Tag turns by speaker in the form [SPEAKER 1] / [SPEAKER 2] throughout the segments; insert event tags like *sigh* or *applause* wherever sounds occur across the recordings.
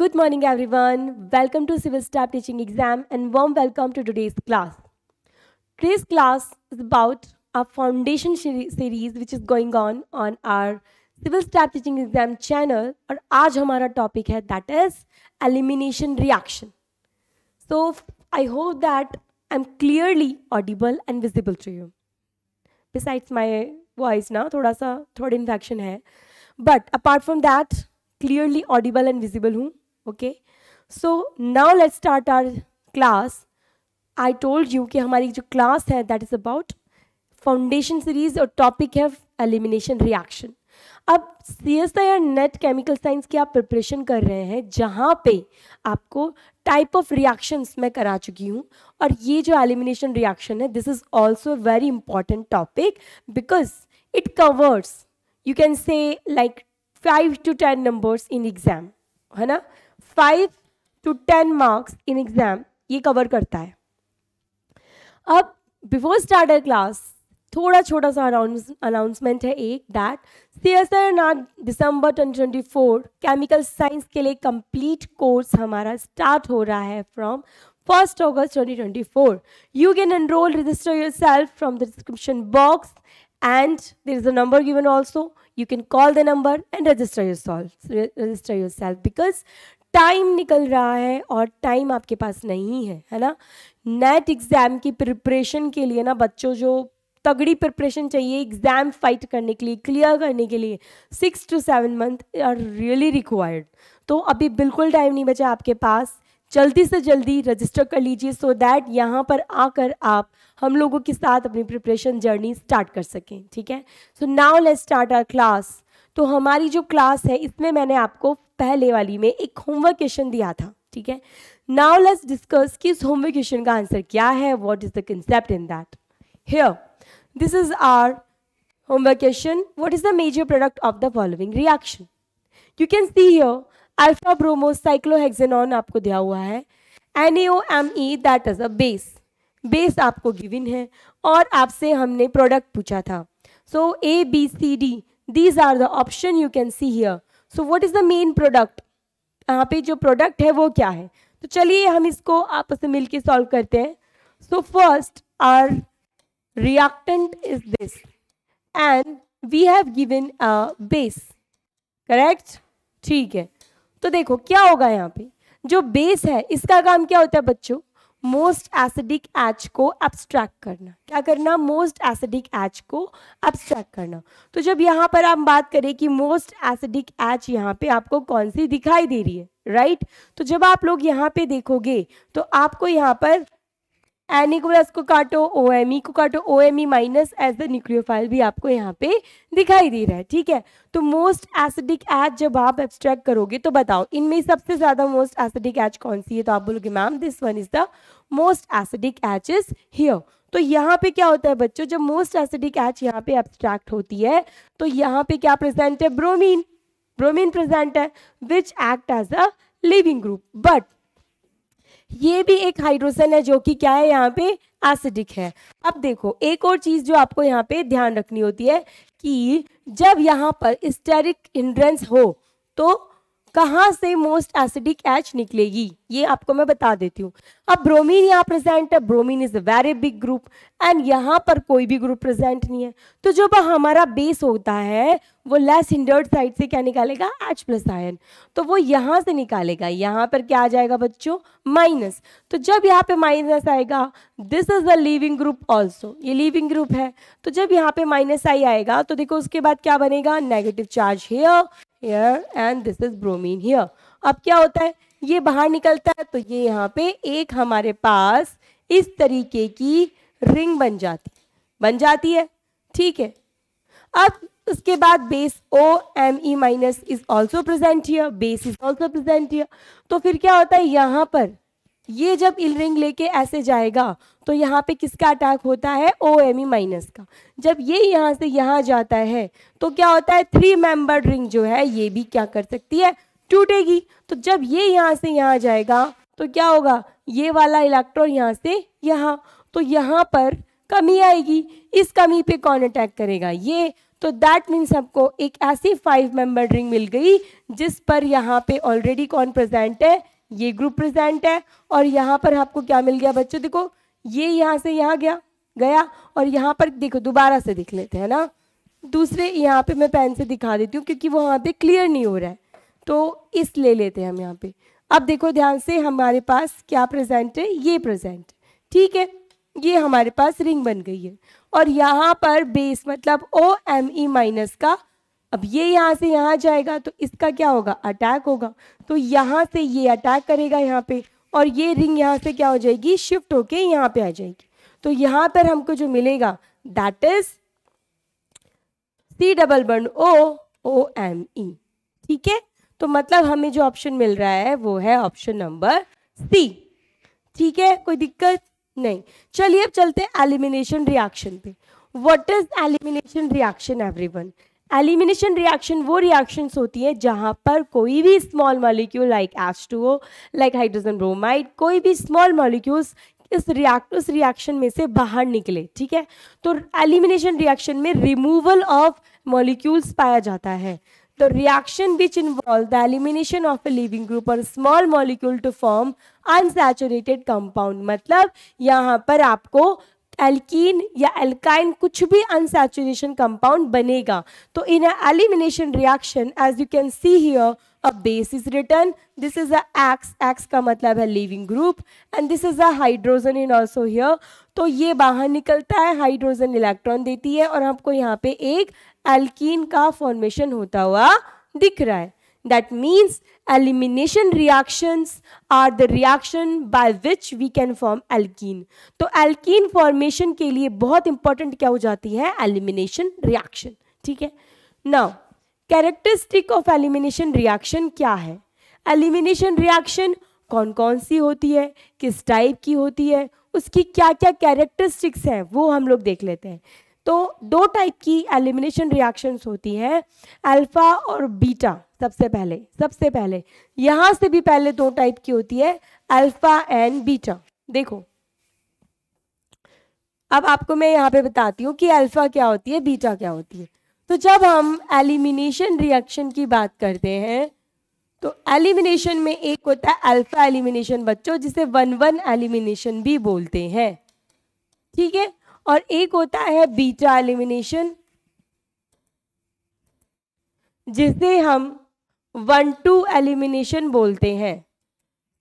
[SPEAKER 1] Good morning everyone. Welcome to Civil Staff Teaching Exam and warm welcome to today's class. Today's class is about a foundation series which is going on on our Civil Staff Teaching Exam channel And today our topic है that is elimination reaction. So I hope that I'm clearly audible and visible to you. Besides my voice na, थोड़ा सा throat infection है but apart from that clearly audible and visible हूँ okay so now let start our class I told you कि हमारी जो क्लास है that is about foundation series और टॉपिक है एलिमिनेशन रिएक्शन अब C S I R NET chemical science की आप प्रिपरेशन कर रहे हैं जहाँ पे आपको टाइप ऑफ रिएक्शंस मैं करा चुकी हूँ और ये जो एलिमिनेशन रिएक्शन है this is also very important topic because it covers you can say like five to ten numbers in exam है ना five to ten marks in exam ये कवर करता है अब बिफोर स्टार्टर क्लास थोड़ा छोटा सा अनाउंसमेंट है एक दैट सी एस आर नाथ December twenty twenty four chemical science के लिए कंप्लीट कोर्स हमारा स्टार्ट हो रहा है from first August twenty twenty four you can enrol register yourself from the description box and there is a number given also you can call the number and register yourself register yourself because time निकल रहा है और time आपके पास नहीं है है ना net exam की प्रिपरेशन के लिए ना बच्चों जो तगड़ी प्रिपरेशन चाहिए एग्ज़ाम फाइट करने के लिए क्लियर करने के लिए six to seven month are really required तो अभी बिल्कुल टाइम नहीं बचा आपके पास जल्दी से जल्दी रजिस्टर कर लीजिए सो दैट यहाँ पर आकर आप हम लोगों के साथ अपनी प्रिपरेशन जर्नी स्टार्ट कर सकें ठीक है so now let start our class तो हमारी जो क्लास है इसमें मैंने आपको पहले वाली में एक होमवर्क क्वेश्चन दिया था ठीक है नाउ लेट्स डिस्कस कि इस होमवर्क क्वेश्चन का आंसर क्या है what is the concept in that here this is our homework question what is the major product of the following reaction you can see here alpha bromo cyclohexanone आपको दिया हुआ है N A M E that is a base base आपको given है और आपसे हमने product पूछा था so A B C D these are the option you can see here so what is the main product यहाँ पे जो प्रोडक्ट है वो क्या है तो चलिए हम इसको आपस में मिलकर सॉल्व करते हैं so first our reactant is this and we have given base correct ठीक है तो देखो क्या होगा यहाँ पे जो बेस है इसका काम क्या होता है बच्चों मोस्ट एसिडिक एच को एब्स्ट्रैक्ट करना क्या करना मोस्ट एसिडिक एच को एब्स्ट्रैक्ट करना तो जब यहाँ पर हम बात करें कि मोस्ट एसिडिक एच यहाँ पे आपको कौन सी दिखाई दे रही है राइट right? तो जब आप लोग यहाँ पे देखोगे तो आपको यहाँ पर एन इक्वल एस को काटो ओ एम ई को काटो O M E minus as the nucleophile भी आपको यहाँ पे दिखाई दे रहा है ठीक है तो मोस्ट एसिडिक एच जब आप एब्स्ट्रैक्ट करोगे तो बताओ इनमें सबसे ज़्यादा मोस्ट एसिडिक एच कौन सी है तो आप बोलोगे ma'am this one is the most acidic H is here तो यहाँ पे क्या होता है बच्चों जब मोस्ट एसिडिक एच यहाँ पे एब्स्ट्रैक्ट होती है तो यहाँ पे क्या प्रेजेंट है ब्रोमीन ब्रोमीन प्रेजेंट है which act as a leaving group but ये भी एक हाइड्रोजन है जो कि क्या है यहाँ पे एसिडिक है अब देखो एक और चीज़ जो आपको यहाँ पे ध्यान रखनी होती है कि जब यहाँ पर स्टेरिक हिंड्रेंस हो तो कहाँ से मोस्ट एसिडिक एच निकलेगी ये आपको मैं बता देती हूँ अब ब्रोमीन यहाँ प्रेजेंट है bromine is a very big group and यहाँ पर कोई भी ग्रुप प्रेजेंट नहीं है तो जो हमारा बेस होता है वो लेस हिंडर्ड साइड से क्या निकालेगा एच प्लस आयन तो वो यहाँ से निकालेगा यहाँ पर क्या आ जाएगा बच्चों माइनस तो जब यहाँ पे माइनस आएगा this is the leaving group also ये लिविंग ग्रुप है तो जब यहाँ पे माइनस आई आएगा तो देखो उसके बाद क्या बनेगा negative charge here here and this is bromine here अब क्या होता है ये बाहर निकलता है तो ये यहाँ पे एक हमारे पास इस तरीके की रिंग बन जाती बन जाती है ठीक है अब उसके बाद base O M E minus is also present here base is also present here तो फिर क्या होता है यहाँ पर ये जब इल रिंग लेके ऐसे जाएगा तो यहाँ पे किसका अटैक होता है ओ एम ई माइनस का जब ये यहाँ से यहाँ जाता है तो क्या होता है थ्री मेंबर रिंग जो है ये भी क्या कर सकती है टूटेगी तो जब ये यहाँ से यहाँ जाएगा तो क्या होगा ये वाला इलेक्ट्रॉन यहाँ से यहाँ तो यहाँ पर कमी आएगी इस कमी पे कौन अटैक करेगा ये तो दैट मीन्स आपको एक ऐसी फाइव मेंबर रिंग मिल गई जिस पर यहाँ पे ऑलरेडी कौन प्रेजेंट है ये ग्रुप प्रेजेंट है और यहाँ पर आपको क्या मिल गया बच्चों देखो ये यहाँ से यहाँ गया गया और यहाँ पर देखो दोबारा से दिख लेते हैं ना दूसरे यहाँ पे मैं पेन से दिखा देती हूँ क्योंकि वो वहाँ पे क्लियर नहीं हो रहा है तो इस ले लेते हैं हम यहाँ पे अब देखो ध्यान से हमारे पास क्या प्रेजेंट है ये प्रेजेंट ठीक है ये हमारे पास रिंग बन गई है और यहाँ पर बेस मतलब ओ एम ई माइनस का अब ये यहाँ से यहाँ जाएगा तो इसका क्या होगा अटैक होगा तो यहाँ से ये अटैक करेगा यहाँ पे और ये रिंग यहाँ से क्या हो जाएगी शिफ्ट होके यहाँ पे आ जाएगी तो यहाँ पर हमको जो मिलेगा दैट इज सी डबल बन ओ ओ एम ई ठीक है तो मतलब हमें जो ऑप्शन मिल रहा है वो है ऑप्शन नंबर सी ठीक है कोई दिक्कत नहीं चलिए अब चलते हैं एलिमिनेशन रिएक्शन पे what is elimination reaction everyone elimination reaction वो रिएक्शंस होती हैं जहाँ पर कोई भी small molecule like S two O like hydrogen bromide कोई भी स्मॉल मॉलिक्यूल्स इस रिएक्ट उस रिएक्शन में से बाहर निकले ठीक है तो एलिमिनेशन रिएक्शन में रिमूवल ऑफ मॉलिक्यूल्स पाया जाता है तो reaction which involve the elimination of a leaving group और small molecule to form unsaturated compound मतलब यहाँ पर आपको एल्कीन या एल्काइन कुछ भी अनसेचुरेशन कंपाउंड बनेगा तो in elimination reaction as you can see here a base is return this is a X X का मतलब है leaving group and this is a hydrogen in also here तो ये बाहर निकलता है हाइड्रोजन इलेक्ट्रॉन देती है और हमको यहाँ पे एक एल्कीन का फॉर्मेशन होता हुआ दिख रहा है That means elimination reactions are the reaction by which we can form alkene. to alkene formation ke liye bahut important kya ho jati hai elimination reaction. theek hai Now, characteristic of elimination reaction kya hai Elimination reaction कौन कौन सी होती है किस type की होती है उसकी क्या क्या कैरेक्टरिस्टिक्स हैं वो हम लोग देख लेते हैं तो दो टाइप की एलिमिनेशन रिएक्शंस होती हैं अल्फा और बीटा सबसे पहले सबसे पहले यहां से भी पहले दो टाइप की होती है अल्फा एंड बीटा देखो अब आपको मैं यहाँ पे बताती हूँ कि अल्फा क्या होती है बीटा क्या होती है तो जब हम एलिमिनेशन रिएक्शन की बात करते हैं तो एलिमिनेशन में एक होता है अल्फा एलिमिनेशन बच्चों जिसे वन वन एलिमिनेशन भी बोलते हैं ठीक है और एक होता है बीटा एलिमिनेशन जिसे हम वन टू एलिमिनेशन बोलते हैं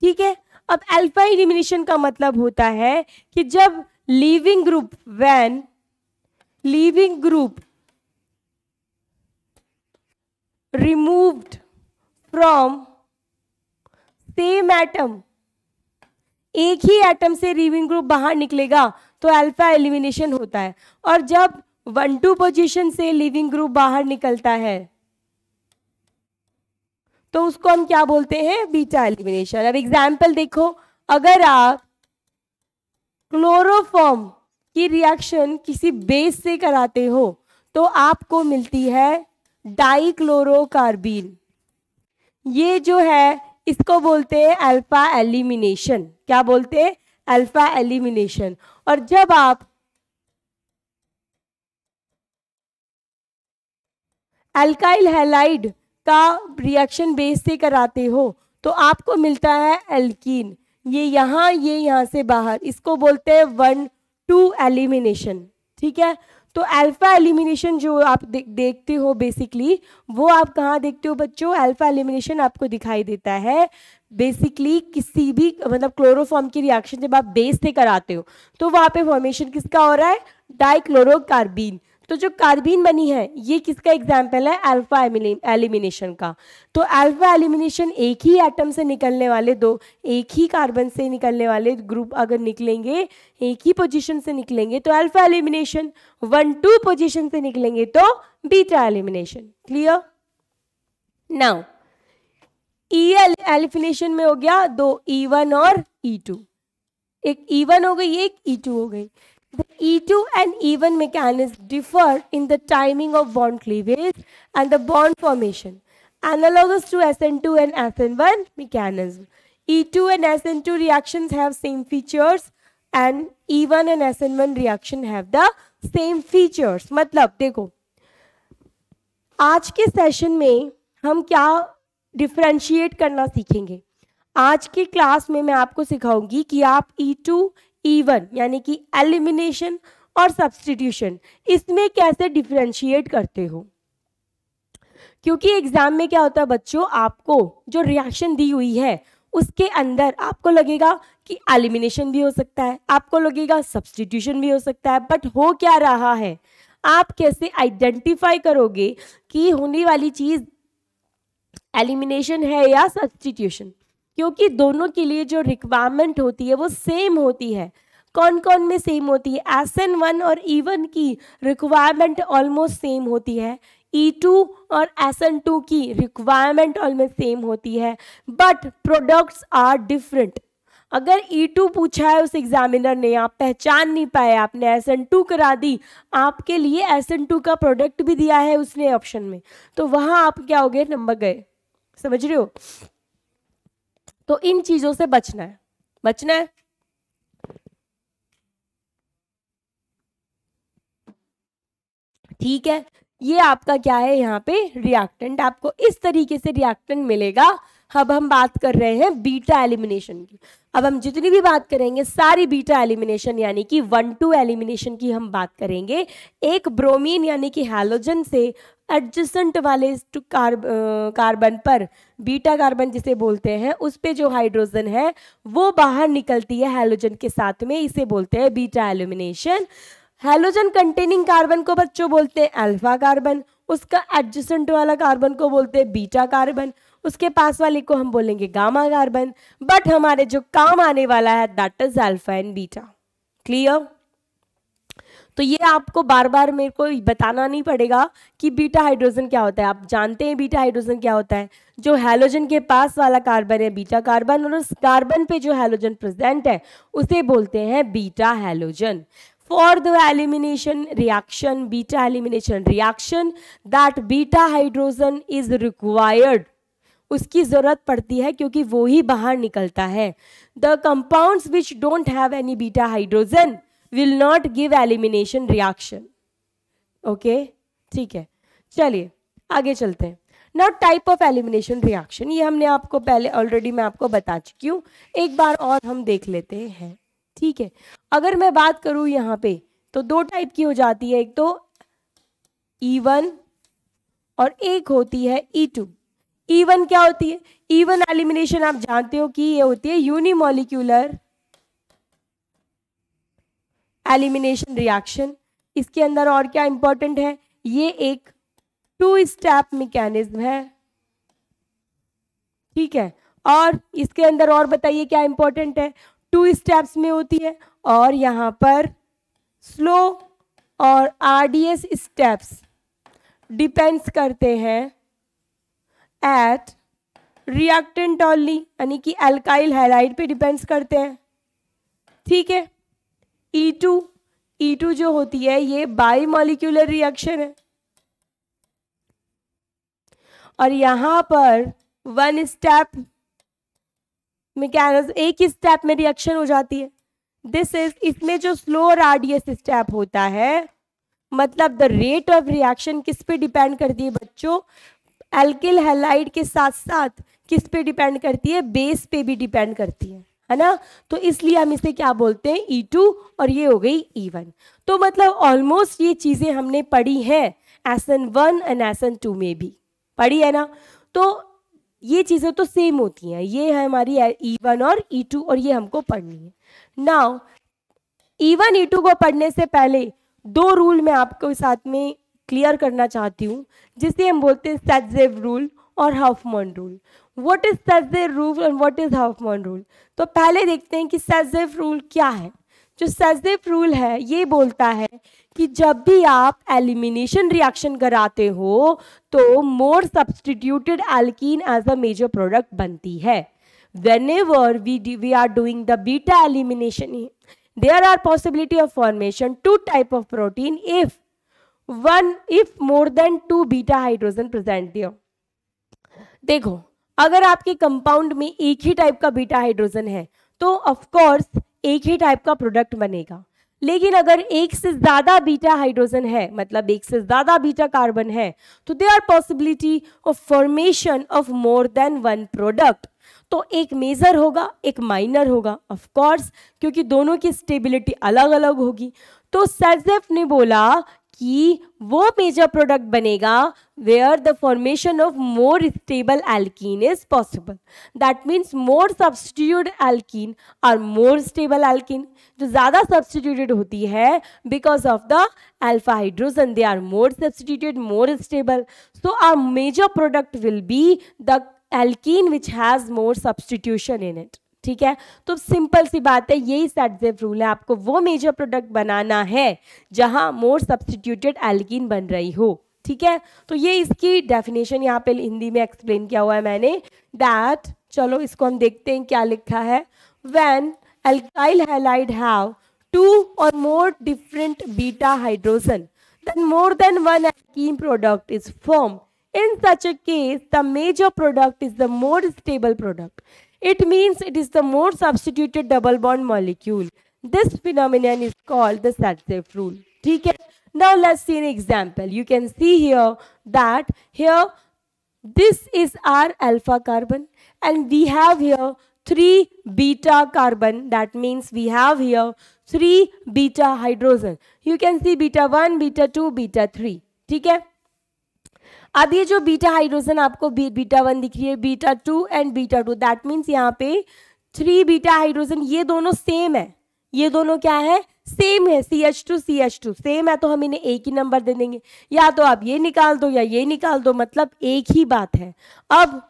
[SPEAKER 1] ठीक है अब अल्फा एलिमिनेशन का मतलब होता है कि जब leaving group when leaving group removed from same atom एक ही एटम से लीविंग ग्रुप बाहर निकलेगा तो अल्फा एलिमिनेशन होता है और जब वन टू पोजीशन से लिविंग ग्रुप बाहर निकलता है तो उसको हम क्या बोलते हैं बीटा एलिमिनेशन अब एग्जाम्पल देखो अगर आप क्लोरोफॉर्म की रिएक्शन किसी बेस से कराते हो तो आपको मिलती है डाइक्लोरोकार्बिन ये जो है इसको बोलते हैं अल्फा एलिमिनेशन क्या बोलते हैं अल्फा एलिमिनेशन और जब आप अल्काइल हेलाइड का रिएक्शन बेस से कराते हो तो आपको मिलता है एल्कीन ये यहाँ ये यहाँ से बाहर इसको बोलते हैं वन टू एलिमिनेशन ठीक है तो अल्फा एलिमिनेशन जो आप दे, देखते हो बेसिकली वो आप कहाँ देखते हो बच्चों अल्फा एलिमिनेशन आपको दिखाई देता है बेसिकली किसी भी मतलब क्लोरोफॉर्म की रिएक्शन जब आप बेस से कराते हो तो वहाँ पे फॉर्मेशन किसका हो रहा है डाइक्लोरोकार्बीन तो जो कार्बीन बनी है ये किसका एग्जाम्पल है अल्फा एलिमिनेशन का तो अल्फा एलिमिनेशन एक ही एटम से निकलने वाले दो एक ही कार्बन से निकलने वाले ग्रुप अगर निकलेंगे एक ही पोजीशन से निकलेंगे तो alpha elimination one two position से निकलेंगे तो beta elimination clear now E L elimination में हो गया दो ई वन और ई टू एक ई वन हो गई एक ई टू हो गई The E2 and E1 mechanisms differ in the timing of bond cleavage and the bond formation, analogous to SN2 and SN1 mechanism. E2 and SN2 reactions have same features and E1 and SN1 reaction have the same features. मतलब देखो आज के session में हम क्या differentiate करना सीखेंगे आज की क्लास में मैं आपको सिखाऊंगी कि आप E2, टू e यानी कि एलिमिनेशन और सब्सटीट्यूशन इसमें कैसे डिफ्रेंशिएट करते हो क्योंकि एग्ज़ाम में क्या होता है बच्चों आपको जो रिएक्शन दी हुई है उसके अंदर आपको लगेगा कि एलिमिनेशन भी हो सकता है आपको लगेगा सब्सटीट्यूशन भी हो सकता है बट हो क्या रहा है आप कैसे आइडेंटिफाई करोगे कि होने वाली चीज़ एलिमिनेशन है या सब्सटीट्यूशन क्योंकि दोनों के लिए जो रिक्वायरमेंट होती है वो सेम होती है कौन कौन में सेम होती है एस एन वन और ई वन की रिक्वायरमेंट ऑलमोस्ट सेम होती है ई e टू और एस एन टू की रिक्वायरमेंट ऑलमोस्ट सेम होती है बट प्रोडक्ट्स आर डिफरेंट अगर ई e टू पूछा है उस एग्जामिनर ने आप पहचान नहीं पाए आपने एस एन टू करा दी आपके लिए एस एन टू का प्रोडक्ट भी दिया है उसने ऑप्शन में तो वहाँ आप क्या हो गए नंबर गए समझ रहे हो तो इन चीजों से बचना है बचना है ठीक है ये आपका क्या है यहाँ पे रिएक्टेंट आपको इस तरीके से रिएक्टेंट मिलेगा अब हम बात कर रहे हैं बीटा एलिमिनेशन की अब हम जितनी भी बात करेंगे सारी बीटा एलिमिनेशन यानी कि वन टू एलिमिनेशन की हम बात करेंगे एक ब्रोमीन यानी कि हैलोजन से एडजस्टेंट वाले कार्ब कार्बन पर बीटा कार्बन जिसे बोलते हैं उस पे जो हाइड्रोजन है वो बाहर निकलती है हैलोजन के साथ में इसे बोलते हैं beta elimination halogen containing carbon को बच्चों बोलते हैं अल्फा कार्बन उसका एडजस्टेंट वाला कार्बन को बोलते हैं बीटा कार्बन उसके पास वाले को हम बोलेंगे गामा कार्बन बट हमारे जो काम आने वाला है that is alpha and beta clear तो ये आपको बार बार मेरे को बताना नहीं पड़ेगा कि बीटा हाइड्रोजन क्या होता है आप जानते हैं बीटा हाइड्रोजन क्या होता है जो हेलोजन के पास वाला कार्बन है बीटा कार्बन और उस कार्बन पे जो हेलोजन प्रेजेंट है उसे बोलते हैं beta halogen for the elimination reaction beta elimination reaction that beta hydrogen is required उसकी ज़रूरत पड़ती है क्योंकि वो ही बाहर निकलता है the compound which don't have any beta hydrogen will not give elimination reaction okay ठीक है चलिए आगे चलते हैं not type of elimination reaction ये हमने आपको पहले ऑलरेडी मैं आपको बता चुकी हूँ एक बार और हम देख लेते हैं ठीक है अगर मैं बात करूँ यहाँ पे तो दो टाइप की हो जाती है एक तो ई e वन और एक होती है E e two E one e क्या होती है ईवन e एलिमिनेशन आप जानते हो कि ये होती है यूनिमोलिक्यूलर एलिमिनेशन रिएक्शन इसके अंदर और क्या इंपॉर्टेंट है ये एक टू स्टेप मैकेनिज्म है ठीक है और इसके अंदर और बताइए क्या इंपॉर्टेंट है टू स्टेप्स में होती है और यहां पर स्लो और आरडीएस स्टेप्स डिपेंड्स करते हैं एट रिएक्टेंट ऑनली यानी कि एल्काइल हैलाइड पे डिपेंड्स करते हैं ठीक है ई टू ई टू जो होती है ये बाई मॉलिक्यूलर रिएक्शन है और यहां पर वन स्टेप मैकेनिज एक ही स्टेप में रिएक्शन हो जाती है दिस इज इसमें जो स्लो रेडियस स्टेप होता है मतलब द रेट ऑफ रिएक्शन किस पे डिपेंड करती है बच्चों एल्किल हेलाइड के साथ साथ किस पे डिपेंड करती है बेस पे भी डिपेंड करती है है ना तो इसलिए हम इसे क्या बोलते हैं ई e टू और ये हो गई ई e वन तो मतलब ऑलमोस्ट ये चीज़ें हमने पढ़ी हैं S N one and S N two में भी पढ़ी है ना तो ये चीज़ें तो सेम होती हैं ये है हमारी ई e वन और ई टू और ये हमको पढ़नी है now E one E two को पढ़ने से पहले दो रूल मैं आपको साथ में क्लियर करना चाहती हूँ जिसे हम बोलते हैं सैजेव रूल और Hof Hofmann rule what is सैजेव rule and what is Hof Hofmann rule तो पहले देखते हैं कि सैजेव रूल क्या है जो सैजेव रूल है ये बोलता है कि जब भी आप एलिमिनेशन रिएक्शन कराते हो तो more substituted alkene as a major product बनती है whenever we we are doing the beta elimination there are possibility of formation two type of protein if one if more than two beta hydrogen present दियो देखो अगर आपके compound में एक ही type का बीटा हाइड्रोजन है तो ऑफकोर्स एक ही टाइप का प्रोडक्ट बनेगा लेकिन अगर एक से ज़्यादा बीटा हाइड्रोजन है मतलब एक से ज़्यादा बीटा कार्बन है तो they are possibility of formation of more than one product तो एक मेजर होगा एक माइनर होगा ऑफ कोर्स क्योंकि दोनों की स्टेबिलिटी अलग अलग होगी तो सेजेफ ने बोला कि वो मेजर प्रोडक्ट बनेगा where the formation of more stable alkene is possible that means more substitute alkene और मोर स्टेबल एल्कीन जो ज़्यादा सब्सटीट्यूटेड होती है because of the alpha hydrogen they are more substituted more stable so our major product will be the alkene which has more substitution in it ठीक है तो simple सी बात है यही सैटजेव रूल है आपको वो मेजर प्रोडक्ट बनाना है जहां मोर सब्सटीट्यूटेड एल्किन बन रही हो ठीक है तो ये इसकी डेफिनेशन यहाँ पे हिंदी में एक्सप्लेन किया हुआ है मैंने दैट चलो इसको हम देखते हैं क्या लिखा है when alkyl halide have two और more different beta hydrogen then more than one alkene product is form in such a case the major product is the more stable product It means it is the more substituted double bond molecule. This phenomenon is called the Satchev rule. Now let's see an example. You can see here that here this is our alpha carbon and we have here 3 beta carbon that means we have here 3 beta hydrogen you can see beta 1 beta 2 beta 3 Okay. अब ये जो beta hydrogen आपको beta one दिख रही है beta two and beta two that means यहाँ पे three beta hydrogen ये दोनों सेम है ये दोनों क्या है सेम है C H two C H two same है तो हम इन्हें एक ही नंबर दे देंगे या तो आप ये निकाल दो या ये निकाल दो मतलब एक ही बात है अब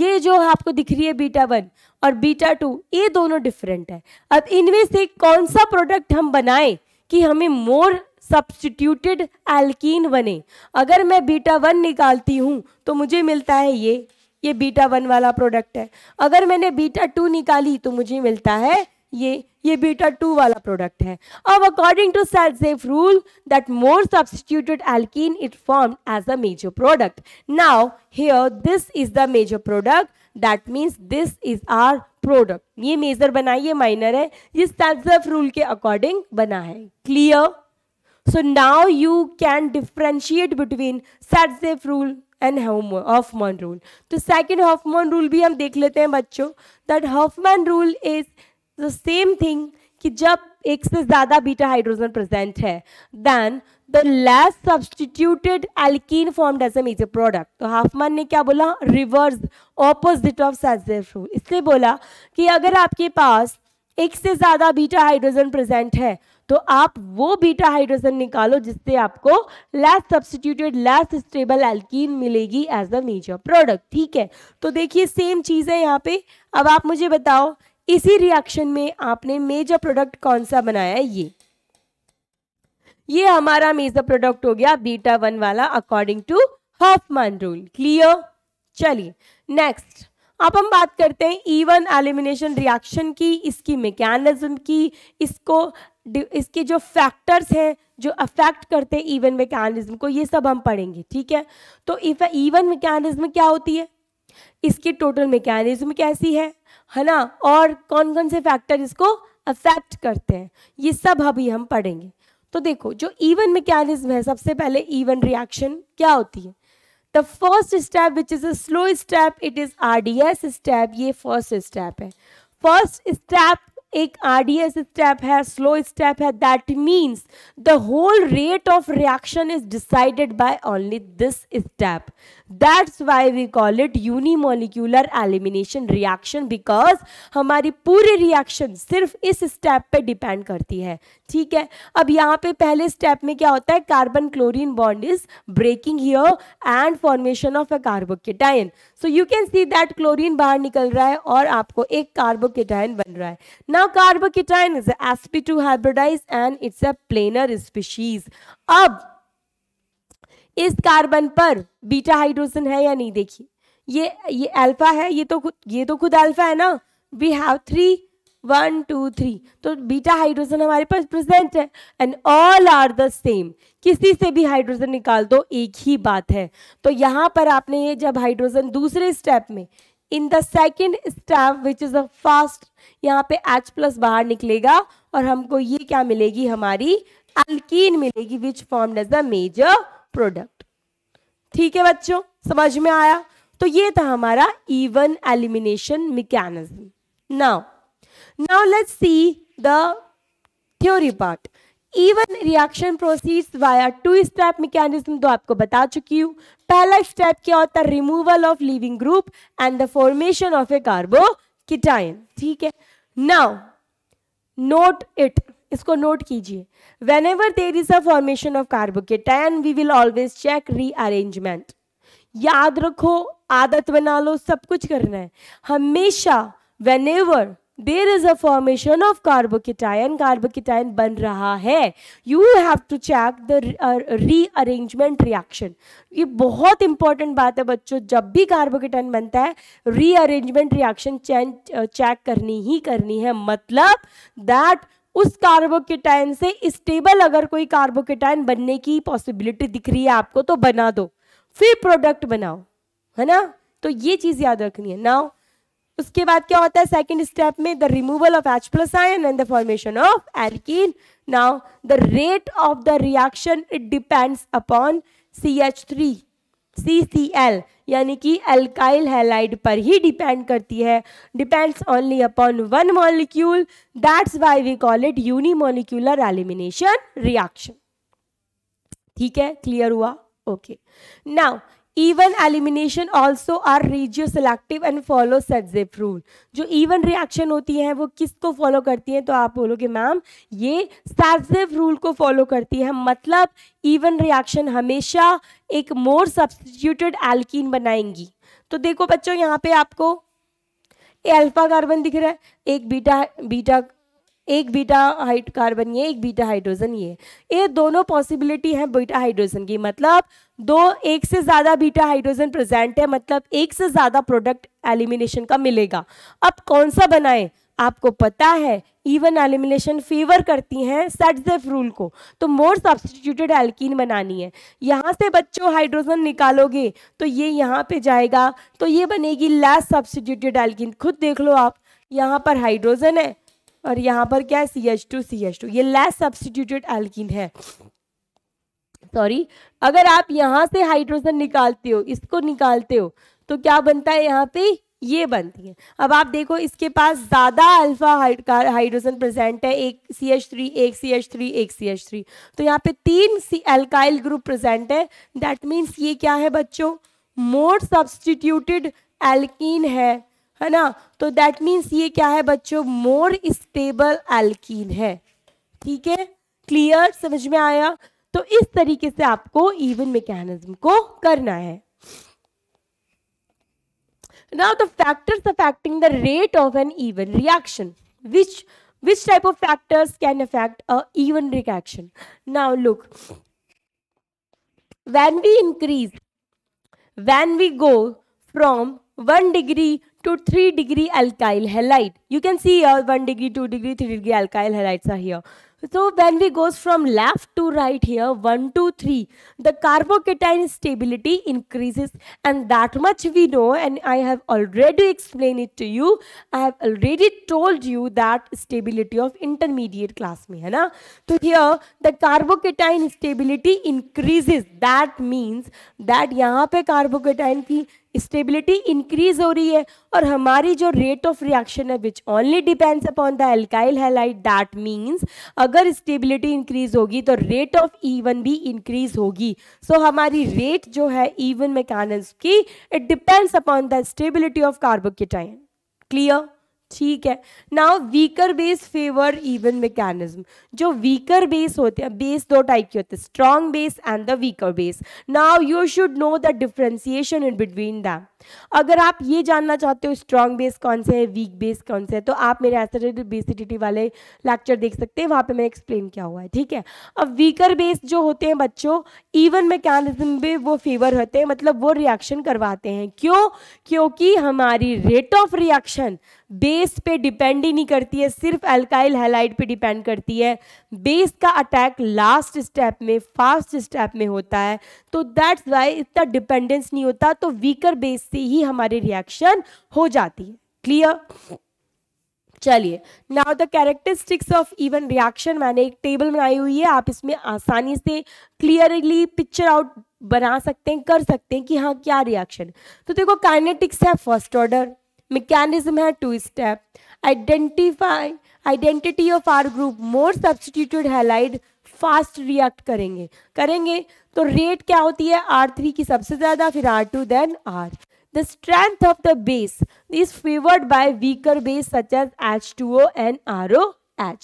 [SPEAKER 1] ये जो आपको दिख रही है बीटा वन और बीटा टू ये दोनों डिफरेंट है अब इनमें से कौन सा प्रोडक्ट हम बनाएं कि हमें मोर सब्सटीट्यूटेड एल्कीन बने अगर मैं बीटा वन निकालती हूँ तो मुझे मिलता है ये ये बीटा वन वाला प्रोडक्ट है अगर मैंने बीटा टू निकाली तो मुझे मिलता है ये ये बीटा टू वाला प्रोडक्ट है अब according to Saytzeff rule that more substituted alkene it form as a major product now here this is the major product that means this is our product ये मेजर बनाइए minor है ये Saytzeff rule के according बना है clear So now you can differentiate between Satzeff rule and Hofmann rule तो second Hofmann rule भी हम देख लेते हैं बच्चों that Hofmann rule is the same thing कि जब एक से ज़्यादा बीटा हाइड्रोजन प्रेजेंट है then the less substituted alkene formed as एम इज प्रोडक्ट तो हाफमन ने क्या बोला reverse opposite of Saytzeff rule इसलिए बोला कि अगर आपके पास एक से ज़्यादा बीटा हाइड्रोजन प्रेजेंट है तो आप वो बीटा हाइड्रोजन निकालो जिससे आपको less substituted less stable alkene मिलेगी एज अ मेजर प्रोडक्ट ठीक है तो देखिए सेम चीज़ है यहाँ पे अब आप मुझे बताओ इसी रिएक्शन में आपने मेजर प्रोडक्ट कौन सा बनाया है ये ये हमारा मेजर प्रोडक्ट हो गया बीटा वन वाला according to Hofmann rule clear चलिए नेक्स्ट अब हम बात करते हैं ईवन एलिमिनेशन रिएक्शन की इसकी मैकेनिज्म की इसको इसके जो फैक्टर्स हैं जो अफेक्ट करते हैं इवन मैकेनिज्म को ये सब हम पढ़ेंगे ठीक है तो इफ इवन मैकेनिज्म क्या होती है इसकी टोटल मैकेनिज्म कैसी है है ना और कौन कौन से फैक्टर इसको अफेक्ट करते हैं ये सब अभी हम पढ़ेंगे तो देखो जो इवन मैकेनिज्म है सबसे पहले इवन रिएक्शन क्या होती है the first step which is a slow step it is R D S step ये फर्स्ट स्टेप है फर्स्ट स्टेप एक आरडीएस स्टेप है स्लो स्टेप है that means the whole rate of reaction is decided by only this step that's why we call it unimolecular elimination reaction because हमारी पूरी reaction सिर्फ इस step पे depend करती है ठीक है अब यहाँ पे पहले स्टेप में क्या होता है carbon chlorine bond is breaking here and formation of a carbocation so you can see that chlorine बाहर निकल रहा है और आपको एक कार्बोकेटाइन बन रहा है Now carbocation is sp2 hybridized and it's a planar species. अब इस कार्बन पर बीटा हाइड्रोजन है या नहीं देखिए ये ये अल्फा है ये तो खुद ये तो खुद अल्फा है ना we have three one two three तो बीटा हाइड्रोजन हमारे पास प्रेजेंट है and all are the same किसी से भी हाइड्रोजन निकाल दो एक ही बात है तो यहाँ पर आपने ये जब हाइड्रोजन दूसरे स्टेप में in the second step which is a first यहाँ पे एच प्लस बाहर निकलेगा और हमको ये क्या मिलेगी हमारी अल्किन मिलेगी which form as the major product ठीक है बच्चों समझ में आया तो ये था हमारा E one elimination mechanism now now let's see the theory part E one reaction proceeds via two step mechanism तो आपको बता चुकी हूँ पहला स्टेप क्या होता है removal of leaving group and the formation of a carbocation ठीक है नाउ नोट इट इसको नोट कीजिए whenever there is a formation of carbocation we will always check rearrangement याद रखो आदत बना लो सब कुछ करना है हमेशा whenever there is a formation of carbocation carbocation बन रहा है you have to check the rearrangement reaction ये बहुत इंपॉर्टेंट बात है बच्चों जब भी कार्बोकिटायन बनता है रीअरेंजमेंट रिएक्शन चेक करनी ही करनी है मतलब दैट उस कार्बोकिटायन से स्टेबल अगर कोई कार्बोकिटायन बनने की पॉसिबिलिटी दिख रही है आपको तो बना दो फिर प्रोडक्ट बनाओ है ना तो ये चीज़ याद रखनी है नाउ उसके बाद क्या होता है सेकेंड स्टेप में the removal of H plus ion and the formation of alkene now the rate of the reaction it depends upon C H three C C L यानी कि एल्काइल हेलाइड पर ही डिपेंड करती है depends only upon one molecule that's why we call it unimolecular elimination reaction ठीक है clear हुआ okay now E one elimination also are regioselective and follow सेटेप rule जो इवन रिएक्शन होती है वो किसको फॉलो करती है तो आप बोलोगे मैम ये सेटेप रूल को फॉलो करती है मतलब इवन रिएक्शन हमेशा एक मोर सब्सटीट्यूटेड एल्किन बनाएंगी तो देखो बच्चों यहाँ पे आपको अल्फा कार्बन दिख रहा है एक बीटा बीटा एक बीटा हाइड कार्बन ये एक बीटा हाइड्रोजन ये ये दोनों पॉसिबिलिटी है बीटा हाइड्रोजन की मतलब दो एक से ज़्यादा बीटा हाइड्रोजन प्रेजेंट है मतलब एक से ज़्यादा प्रोडक्ट एलिमिनेशन का मिलेगा अब कौन सा बनाए आपको पता है इवन एलिमिनेशन फेवर करती हैं सेट्जेफ रूल को तो मोर सब्सटीट्यूटेड एल्किन बनानी है यहाँ से बच्चों हाइड्रोजन निकालोगे तो ये यहाँ पे जाएगा तो ये बनेगी लेस सब्सटीट्यूटेड एल्किन खुद देख लो आप यहाँ पर हाइड्रोजन है और यहाँ पर क्या है C H two C H two ये लेस सब्सटीट्यूटेड एल्किन है सॉरी अगर आप यहाँ से हाइड्रोजन निकालते हो इसको निकालते हो तो क्या बनता है यहाँ पे ये बनती है अब आप देखो इसके पास ज़्यादा अल्फा हाइड्रोजन प्रेजेंट है एक सी एच थ्री एक सी एच थ्री एक सी एच थ्री तो यहाँ पे तीन सी एल्काइल ग्रुप प्रेजेंट है दैट मीन्स ये क्या है बच्चों मोर सब्सटीट्यूटेड एल्कीन है है ना तो दैट मीन्स ये क्या है बच्चों मोर स्टेबल एल्कीन है ठीक है क्लियर समझ में आया तो इस तरीके से आपको इवन मैकेनिज्म को करना है now the factors affecting the rate of an E one reaction which which type of factors can affect a E one reaction now look when we increase when we go from one degree to three degree alkyl halide you can see one degree two degree three degree alkyl halides are here So when we goes from left to right here, 1, 2, 3, the carbocation stability increases and that much we know and I have already explained it to you. I have already told you that stability of intermediate class. Mein, hai na? So here the carbocation stability increases. That means that यहाँ पे carbocation की stability increase हो रही है और हमारी जो rate of reaction है which only depends upon the alkyl halide that means अगर स्टेबिलिटी इंक्रीज होगी तो रेट ऑफ ईवन भी इंक्रीज होगी सो so, हमारी रेट जो है ईवन e मैकेनिज्म की it depends upon the stability of carbocation clear ठीक है now weaker base favour E one mechanism जो वीकर बेस होते हैं बेस दो टाइप के होते हैं strong base and the weaker base now you should know the differentiation in between them अगर आप ये जानना चाहते हो स्ट्रॉन्ग बेस कौन से है वीक बेस कौन से है तो आप मेरे एसेटेड बेसिडिटी वाले लेक्चर देख सकते हैं वहाँ पे मैंने एक्सप्लेन किया हुआ है ठीक है अब वीकर बेस जो होते हैं बच्चों इवन मैकेनिज्म में वो फेवर होते हैं मतलब वो रिएक्शन करवाते हैं क्यों क्योंकि हमारी रेट ऑफ रिएक्शन बेस पे डिपेंड ही नहीं करती है सिर्फ एल्काइल हेलाइट पे डिपेंड करती है बेस का अटैक लास्ट स्टेप में फास्ट स्टेप में होता है तो दैट्स वाई इतना डिपेंडेंस नहीं होता तो वीकर बेस से देखते ही हमारी रिएक्शन हो जाती है क्लियर चलिए now the characteristics of E one reaction मैंने एक टेबल बनाई हुई है आप इसमें आसानी से क्लियरली पिक्चर आउट बना सकते हैं कर सकते हैं कि हाँ क्या रिएक्शन तो देखो काइनेटिक्स है फर्स्ट ऑर्डर मैकेनिज्म है two step identify identity of R group more substituted halide fast react करेंगे करेंगे तो रेट क्या होती है आर थ्री की सबसे ज़्यादा फिर R two then R The strength of the base is favored by weaker base such as H2O and ROH.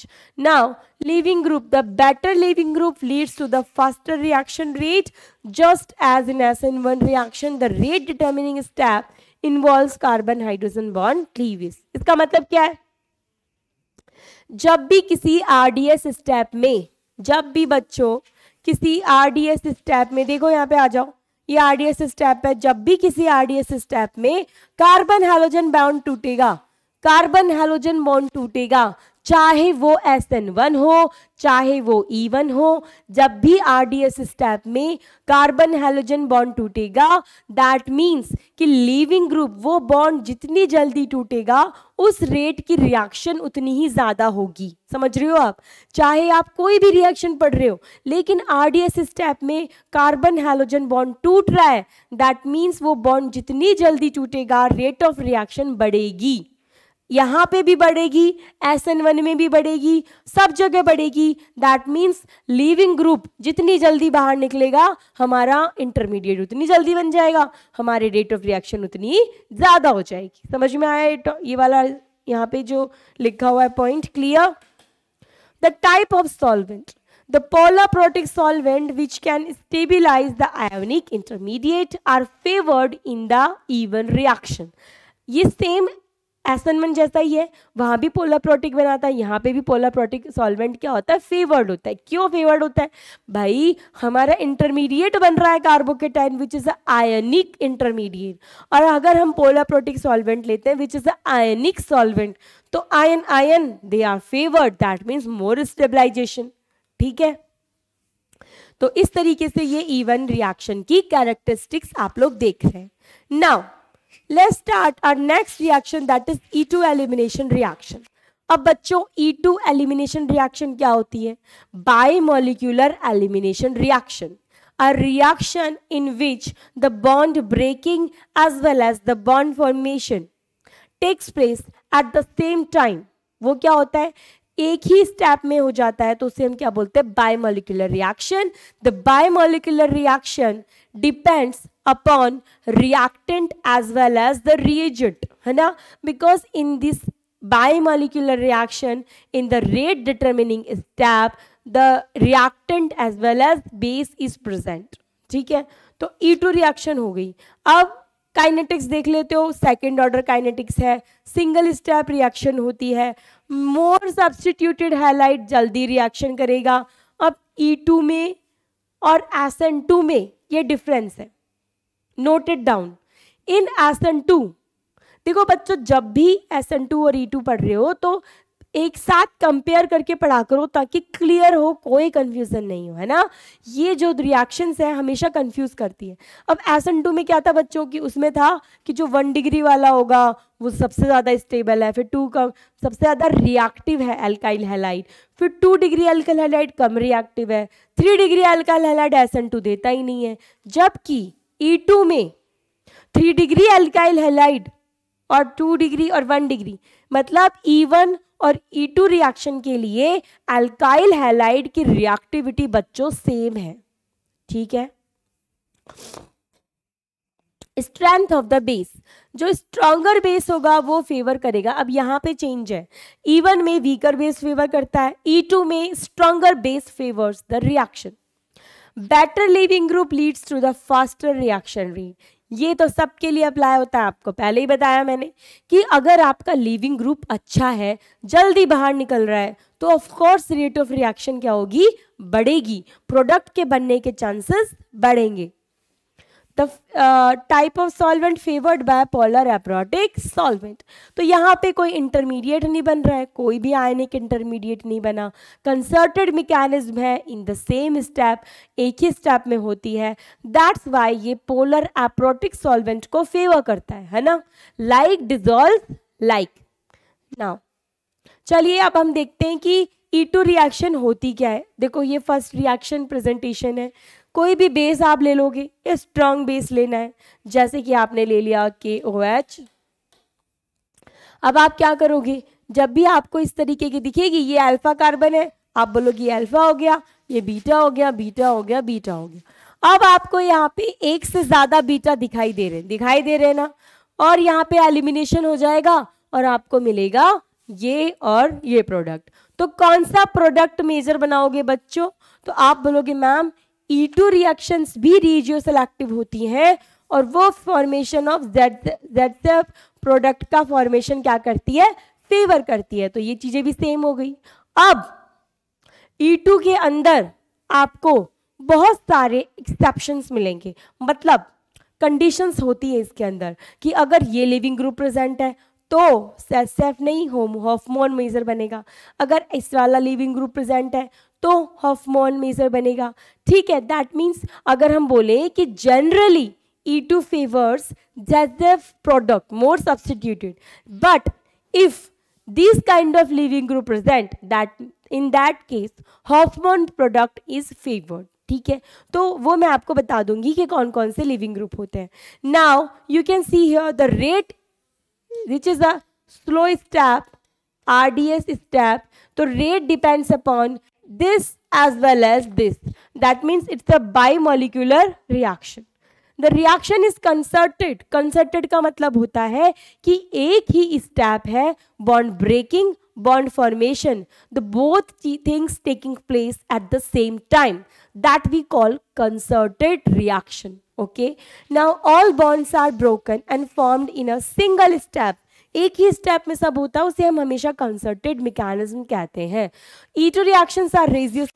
[SPEAKER 1] Now, leaving group. The better leaving group leads to the faster reaction rate. Just as in SN1 reaction, the rate determining step involves carbon hydrogen bond cleavage. इसका मतलब क्या है जब भी किसी RDS step में जब भी बच्चों किसी RDS step में देखो यहाँ पे आ जाओ ये आरडीएस स्टेप है जब भी किसी आरडीएस स्टेप में कार्बन हेलोजन बाउंड टूटेगा कार्बन हेलोजन बॉन्ड टूटेगा चाहे वो एस एन वन हो चाहे वो ई e वन हो जब भी आर डी एस स्टेप में कार्बन हेलोजन बॉन्ड टूटेगा दैट मीन्स कि लीविंग ग्रुप वो बॉन्ड जितनी जल्दी टूटेगा उस रेट की रिएक्शन उतनी ही ज़्यादा होगी समझ रहे हो आप चाहे आप कोई भी रिएक्शन पढ़ रहे हो लेकिन आर डी एस स्टेप में कार्बन हेलोजन बॉन्ड टूट रहा है दैट मीन्स वो बॉन्ड जितनी जल्दी टूटेगा रेट ऑफ रिएक्शन बढ़ेगी यहाँ पे भी बढ़ेगी एस एन वन में भी बढ़ेगी सब जगह बढ़ेगी दैट मीन्स लिविंग ग्रुप जितनी जल्दी बाहर निकलेगा हमारा इंटरमीडिएट उतनी जल्दी बन जाएगा हमारे रेट ऑफ रिएक्शन उतनी ज़्यादा हो जाएगी समझ में आया ये वाला यहाँ पे जो लिखा हुआ है point clear the type of solvent The protic solvent which can stabilise the ionic intermediate are favoured in the E one reaction ये सेम एसनमन जैसा ही है वहाँ भी पोलर प्रोटिक बनाता है यहाँ पे भी पोलर प्रोटिक सॉल्वेंट क्या होता है फेवर्ड होता है क्यों फेवर्ड होता है भाई हमारा इंटरमीडिएट बन रहा है carbocation which is a ionic intermediate और अगर हम पोलर प्रोटिक सॉल्वेंट लेते हैं which is a ionic solvent तो ion ion they are favoured that means more stabilisation ठीक है तो इस तरीके से ये इवन e रिएक्शन की कैरेक्टरिस्टिक्स आप लोग देख रहे हैं now let's start our next reaction that is E2 elimination reaction. अब बच्चों E2 elimination reaction क्या होती है Bimolecular elimination reaction. A reaction in which the bond breaking as well as the bond formation takes place at the same time. वो क्या होता है एक ही स्टेप में हो जाता है तो उसे हम क्या बोलते हैं bimolecular reaction the bimolecular reaction depends upon reactant as well as the reagent है ना because in this bimolecular reaction in the rate determining step the reactant as well as base is present ठीक है तो E two reaction हो गई अब kinetics देख लेते हो सेकंड ऑर्डर काइनेटिक्स है सिंगल स्टेप रिएक्शन होती है मोर सब्सटीट्यूटेड हैलाइट जल्दी रिएक्शन करेगा अब ई टू में और एसन टू में ये डिफरेंस है note it down in S N two देखो बच्चों जब भी एसन टू और ई e टू पढ़ रहे हो तो एक साथ कंपेयर करके पढ़ा करो ताकि क्लियर हो कोई कंफ्यूजन नहीं हो है ना ये जो रिएक्शंस है हमेशा कंफ्यूज करती है अब एस एन टू में क्या था बच्चों की उसमें था कि जो वन डिग्री वाला होगा वो सबसे ज़्यादा स्टेबल है फिर टू कम सबसे ज़्यादा रिएक्टिव है एल्काइल हेलाइट फिर टू डिग्री एल्काइल हेलाइट कम रिएक्टिव है three degree alkyl halide S N two देता ही नहीं है जबकि ई e टू में थ्री डिग्री एल्काइल हेलाइड और टू डिग्री और वन डिग्री मतलब ई वन और E2 रिएक्शन के लिए अल्काइल हैलाइड की रिएक्टिविटी बच्चों सेम है ठीक है स्ट्रेंथ ऑफ द बेस जो स्ट्रॉन्गर बेस होगा वो फेवर करेगा अब यहाँ पे चेंज है ई e वन में वीकर बेस फेवर करता है ई e टू में stronger base favours the reaction better leaving group leads to the faster reaction rate ये तो सबके लिए अप्लाई होता है आपको पहले ही बताया मैंने कि अगर आपका लिविंग ग्रुप अच्छा है जल्दी बाहर निकल रहा है तो ऑफकोर्स रेट ऑफ रिएक्शन क्या होगी बढ़ेगी प्रोडक्ट के बनने के चांसेस बढ़ेंगे the type of solvent favoured by polar aprotic solvent तो यहाँ पे कोई इंटरमीडिएट नहीं बन रहा है कोई भी आयनिक इंटरमीडिएट नहीं बना कंसर्टेड मैकेनिज्म है इन द सेम स्टेप एक ही स्टेप में होती है दैट्स वाई ये पोलर एप्रोटिक सॉल्वेंट को फेवर करता है है ना लाइक डिजॉल्व लाइक नाउ चलिए अब हम देखते हैं कि ई टू रिएक्शन होती क्या है देखो ये फर्स्ट रिएक्शन प्रेजेंटेशन है कोई भी बेस आप ले लोगे स्ट्रांग बेस लेना है जैसे कि आपने ले लिया के ओ एच अब आप क्या करोगे जब भी आपको इस तरीके की दिखेगी ये अल्फा कार्बन है आप बोलोगे अल्फा हो गया ये बीटा हो गया बीटा हो गया बीटा हो गया अब आपको यहाँ पे एक से ज़्यादा बीटा दिखाई दे रहे हैं दिखाई दे रहे हैं ना और यहाँ पे एलिमिनेशन हो जाएगा और आपको मिलेगा ये और ये प्रोडक्ट तो कौन सा प्रोडक्ट मेजर बनाओगे बच्चों तो आप बोलोगे मैम ई टू रिएक्शंस भी रीजियो सेलेक्टिव होती हैं और वो formation of Z Z product का फॉर्मेशन क्या करती है फेवर करती है तो ये चीज़ें भी सेम हो गई अब ई e टू के अंदर आपको बहुत सारे एक्सेप्शन मिलेंगे मतलब कंडीशंस होती है इसके अंदर कि अगर ये लिविंग ग्रुप प्रेजेंट है तो सेफ नहीं होम हॉफमोन मेजर बनेगा अगर इस वाला लिविंग ग्रुप प्रेजेंट है तो हॉफमोन मेजर बनेगा ठीक है दैट मीन्स अगर हम बोले कि जनरली ई टू फेवर्स जेजेव product more substituted but if this kind of leaving group present that in that case Hofmann product is favoured ठीक है तो वो मैं आपको बता दूंगी कि कौन कौन से लिविंग ग्रुप होते हैं now you can see here the rate which is a slow step R D S step तो rate depends upon this as well as this. That means it's a bimolecular reaction. the reaction is concerted concerted ka matlab hota hai ki ek hi step hai bond breaking bond formation the both things taking place at the same time that we call concerted reaction okay now all bonds are broken and formed in a single step एक ही step में सब होता है उसे हम हमेशा concerted mechanism कहते हैं ईटो रिएक्शन आर रेजियो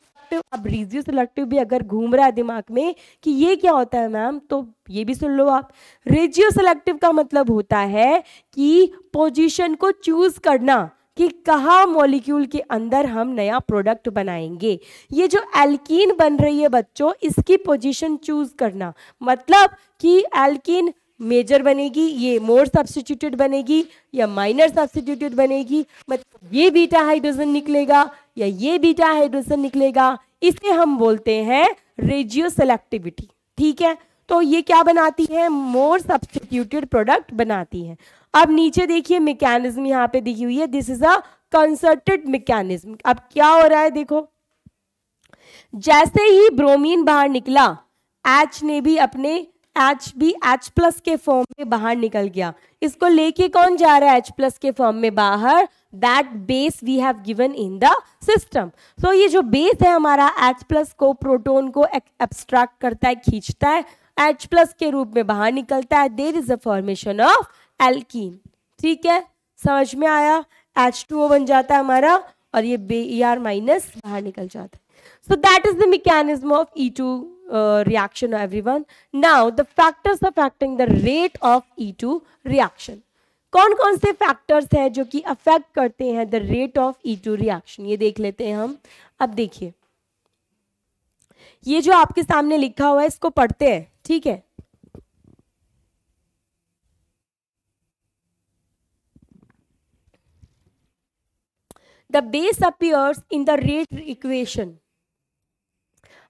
[SPEAKER 1] अब रीजियो सिलेक्टिव भी अगर घूम रहा है दिमाग में कि ये क्या होता है मैम तो ये भी सुन लो आप रेजियो सिलेक्टिव का मतलब होता है कि पोजीशन को चूज करना कि कहा मॉलिक्यूल के अंदर हम नया प्रोडक्ट बनाएंगे ये जो एल्कीन बन रही है बच्चों इसकी पोजीशन चूज करना मतलब कि एल्कीन मेजर बनेगी ये मोर सब्सटीट्यूट बनेगी या माइनर सब्सटीट्यूट बनेगी मतलब ये बीटा हाइड्रोजन निकलेगा या ये बीटा हाइड्रोजन निकलेगा इसे हम बोलते हैं रेजियो सेलेक्टिविटी ठीक है तो ये क्या बनाती है मोर सब्सटीट्यूटेड प्रोडक्ट बनाती है अब नीचे देखिए मैकेनिज्म यहाँ पे दिखी हुई है this is a concerted mechanism अब क्या हो रहा है देखो जैसे ही ब्रोमीन बाहर निकला एच ने भी अपने एच भी एच प्लस के फॉर्म में बाहर निकल गया इसको लेके कौन जा रहा है एच प्लस के फॉर्म में बाहर that base we have given in the system so ये जो बेस है हमारा एच प्लस को प्रोटोन को एब्स्ट्रैक्ट करता है खींचता है एच प्लस के रूप में बाहर निकलता है there is a formation of alkene ठीक है समझ में आया एच टू ओ बन जाता है हमारा और ये बे आर माइनस बाहर निकल जाता है so that is the mechanism of E two Uh, reaction everyone now the factors affecting the rate of e2 reaction कौन कौन से फैक्टर्स हैं जो कि अफेक्ट करते हैं the rate of E two reaction ये देख लेते हैं हम अब देखिए ये जो आपके सामने लिखा हुआ है इसको पढ़ते हैं ठीक है the base appears in the rate equation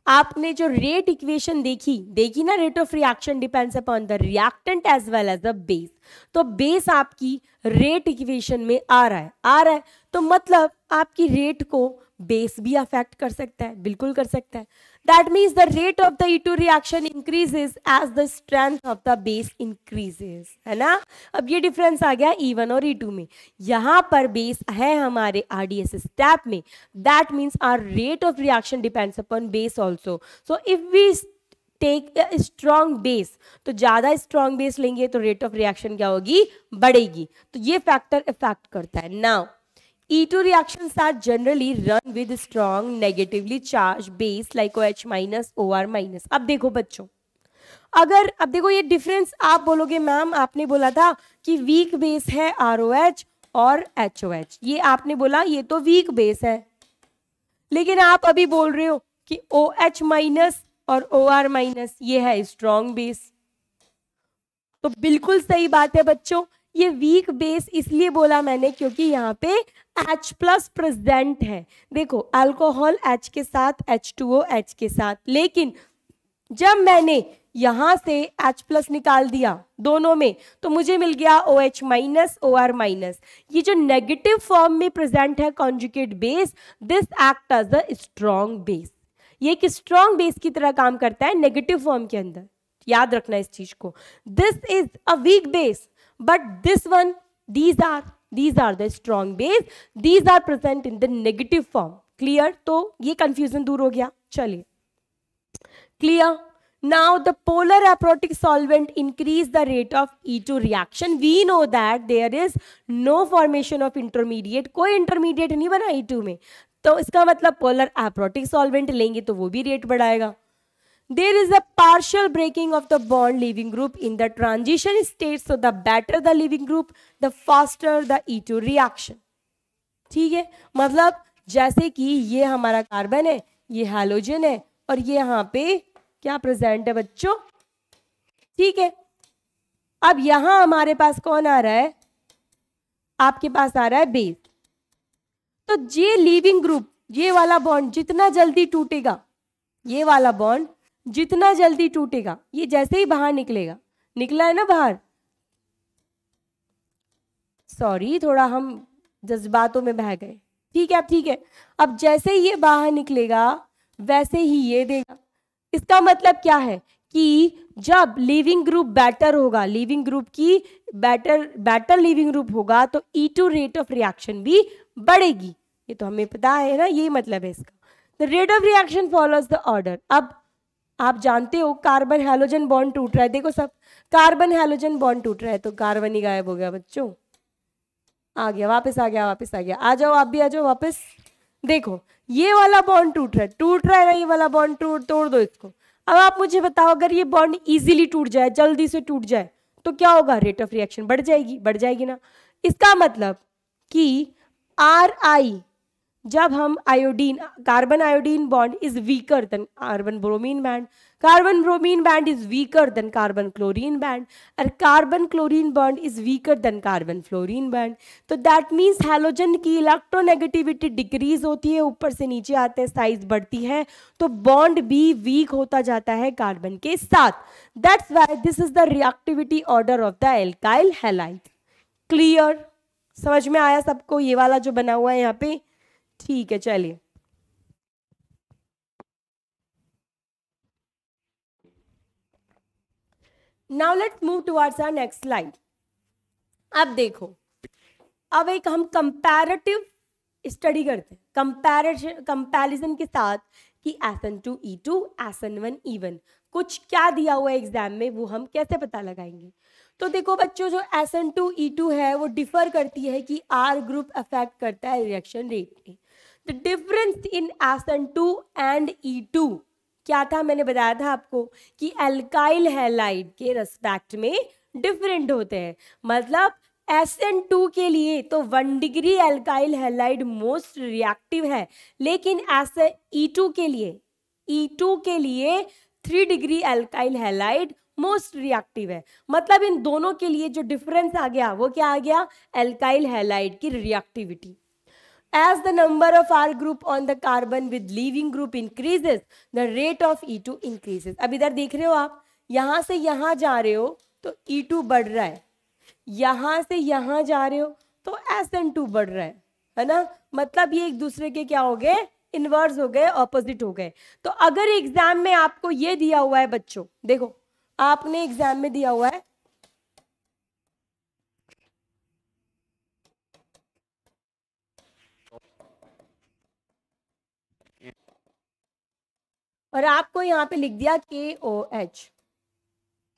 [SPEAKER 1] आपने जो रेट इक्वेशन देखी देखी ना rate of reaction depends upon the reactant as well as the base तो बेस आपकी रेट इक्वेशन में आ रहा है आ रहा है तो मतलब आपकी रेट को बेस भी अफेक्ट कर सकता है बिल्कुल कर सकता है That means the rate of the E2 reaction increases as the strength of the base increases. hai na ab ye difference aa gaya E1 aur E2 mein yahan par base hai hamare RDS step mein That means our rate of reaction depends upon base also. So if we take strong base तो ज़्यादा strong base लेंगे तो rate of reaction क्या होगी बढ़ेगी तो ये factor effect करता है now E2 reactions are generally run with strong negatively charged base like OH minus OR minus. अब देखो बच्चों अगर अब देखो ये डिफरेंस आप बोलोगे मैम आपने बोला था कि वीक बेस है आर और एच ये आपने बोला ये तो वीक बेस है लेकिन आप अभी बोल रहे हो कि ओ एच माइनस और ओ आर माइनस ये है स्ट्रॉन्ग बेस तो बिल्कुल सही बात है बच्चों ये वीक बेस इसलिए बोला मैंने क्योंकि यहाँ पे एच प्लस प्रेजेंट है देखो अल्कोहल एच के साथ एच टू ओ एच के साथ लेकिन जब मैंने यहां से H प्लस निकाल दिया दोनों में तो मुझे मिल गया O H minus O R minus ये जो नेगेटिव फॉर्म में प्रेजेंट है conjugate base this act as a strong base ये एक स्ट्रॉन्ग बेस की तरह काम करता है नेगेटिव फॉर्म के अंदर याद रखना इस चीज को this is a weak base But this one, these are, these are the strong base. These are present in the negative form. Clear? to ye confusion dur ho gaya chaliye Clear? Now the polar aprotic solvent increase the rate of E2 reaction. We know that there is no formation of intermediate. koi intermediate nahi bana E2 mein to iska matlab polar aprotic solvent lenge to wo bhi rate badhayega there is a partial breaking of the bond leaving group in the transition state so the better the leaving group the faster the E2 reaction ठीक है मतलब जैसे कि ये हमारा carbon है ये halogen है और ये यहाँ पे क्या प्रेजेंट है बच्चों ठीक है अब यहाँ हमारे पास कौन आ रहा है आपके पास आ रहा है बेस तो ये लीविंग ग्रुप ये वाला बॉन्ड जितना जल्दी टूटेगा ये वाला बॉन्ड जितना जल्दी टूटेगा ये जैसे ही बाहर निकलेगा निकला है ना बाहर सॉरी थोड़ा हम जज्बातों में बह गए ठीक है अब ठीक है अब जैसे ही ये बाहर निकलेगा वैसे ही ये देगा इसका मतलब क्या है कि जब लिविंग ग्रुप बेटर होगा लिविंग ग्रुप की बेटर बेटर लिविंग ग्रुप होगा तो E two rate of reaction भी बढ़ेगी ये तो हमें पता है ना ये मतलब है इसका the rate of reaction follows the order अब आप जानते हो कार्बन हेलोजन बॉन्ड टूट रहा है देखो सब कार्बन हेलोजन बॉन्ड टूट रहा है तो कार्बन ही गायब हो गया बच्चों आ गया वापस आ गया वापस आ गया आ जाओ आप भी आ जाओ वापस देखो ये वाला बॉन्ड टूट रहा है टूट रहा है ना ये वाला बॉन्ड टूट तो तोड़ दो इसको अब आप मुझे बताओ अगर ये बॉन्ड इजीली टूट जाए जल्दी से टूट जाए तो क्या होगा रेट ऑफ रिएक्शन बढ़ जाएगी बढ़ जाएगी ना इसका मतलब कि आर आई जब हम iodine carbon iodine bond is weaker than carbon bromine bond carbon bromine bond is weaker than carbon chlorine bond और carbon chlorine bond is weaker than carbon fluorine bond तो दैट मीन्स हेलोजन की electronegativity decrease होती है ऊपर से नीचे आते हैं साइज बढ़ती है तो बॉन्ड भी वीक होता जाता है कार्बन के साथ that's why this is the reactivity order of the alkyl halide clear समझ में आया सबको ये वाला जो बना हुआ है यहाँ पे ठीक है चलिए now let move towards our next slide अब देखो अब एक हम कंपैरेटिव स्टडी करते हैं कंपैरिजन कंपैरिजन के साथ कि S N two E two S N one E one कुछ क्या दिया हुआ है एग्जाम में वो हम कैसे पता लगाएंगे तो देखो बच्चों जो एसन टू ई टू है वो डिफर करती है कि आर ग्रुप अफेक्ट करता है रिएक्शन रेट में the difference in S N two and E two क्या था मैंने बताया था आपको कि एल्काइल हैलाइड के रेस्पेक्ट में डिफरेंट होते हैं मतलब एस एन टू के लिए तो one degree alkyl halide most reactive है लेकिन एस ई टू के लिए ई e टू के लिए three degree alkyl halide most reactive है मतलब इन दोनों के लिए जो डिफरेंस आ गया वो क्या आ गया एल्काइल हैलाइड की reactivity As the number of R group on the carbon with leaving group increases, the rate of E2 increases. अब इधर देख रहे हो आप यहां से यहां जा रहे हो तो E2 बढ़ रहा है यहां से यहां जा रहे हो तो एन टू बढ़ रहा है है ना मतलब ये एक दूसरे के क्या हो गए इनवर्स हो गए ऑपोजिट हो गए तो अगर एग्जाम में आपको ये दिया हुआ है बच्चों देखो आपने एग्जाम में दिया हुआ है और आपको यहाँ पे लिख दिया के ओ एच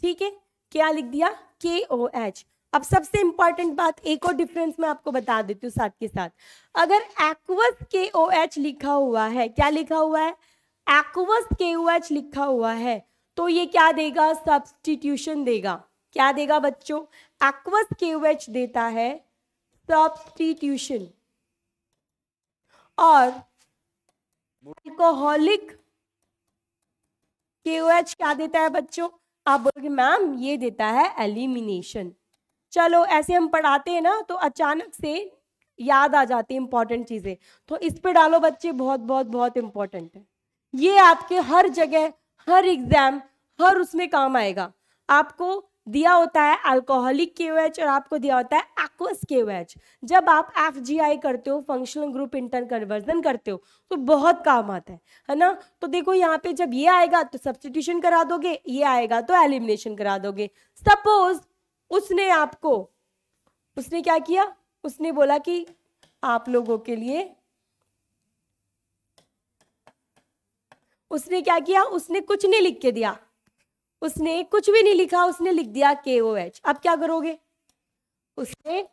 [SPEAKER 1] ठीक है क्या लिख दिया के ओ एच अब सबसे इंपॉर्टेंट बात एक और डिफरेंस मैं आपको बता देती हूँ साथ के साथ अगर एक्वस के ओ एच लिखा हुआ है क्या लिखा हुआ है एक्वस के ओ एच लिखा हुआ है तो ये क्या देगा सब्सटीट्यूशन देगा क्या देगा बच्चों एक्वस के ओ एच देता है सब्सटीट्यूशन और एल्कोहलिक के क्या देता है बच्चों आप बोलोगे मैम ये देता है एलिमिनेशन चलो ऐसे हम पढ़ाते हैं ना तो अचानक से याद आ जाती है इंपॉर्टेंट चीज़ें तो इस पे डालो बच्चे बहुत बहुत बहुत इंपॉर्टेंट है ये आपके हर जगह हर एग्जाम हर उसमें काम आएगा आपको दिया होता है अल्कोहलिक के और आपको दिया होता है एक्वस के जब आप एफ करते हो फंक्शनल ग्रुप इंटर कन्वर्जन करते हो तो बहुत काम आता है है ना तो देखो यहाँ पे जब ये आएगा तो सब्सटीट्यूशन करा दोगे ये आएगा तो एलिमिनेशन करा दोगे सपोज उसने आपको उसने क्या किया उसने बोला कि आप लोगों के लिए उसने क्या किया उसने कुछ नहीं लिख के दिया उसने कुछ भी नहीं लिखा उसने लिख दिया के ओ एच अब क्या करोगे उसने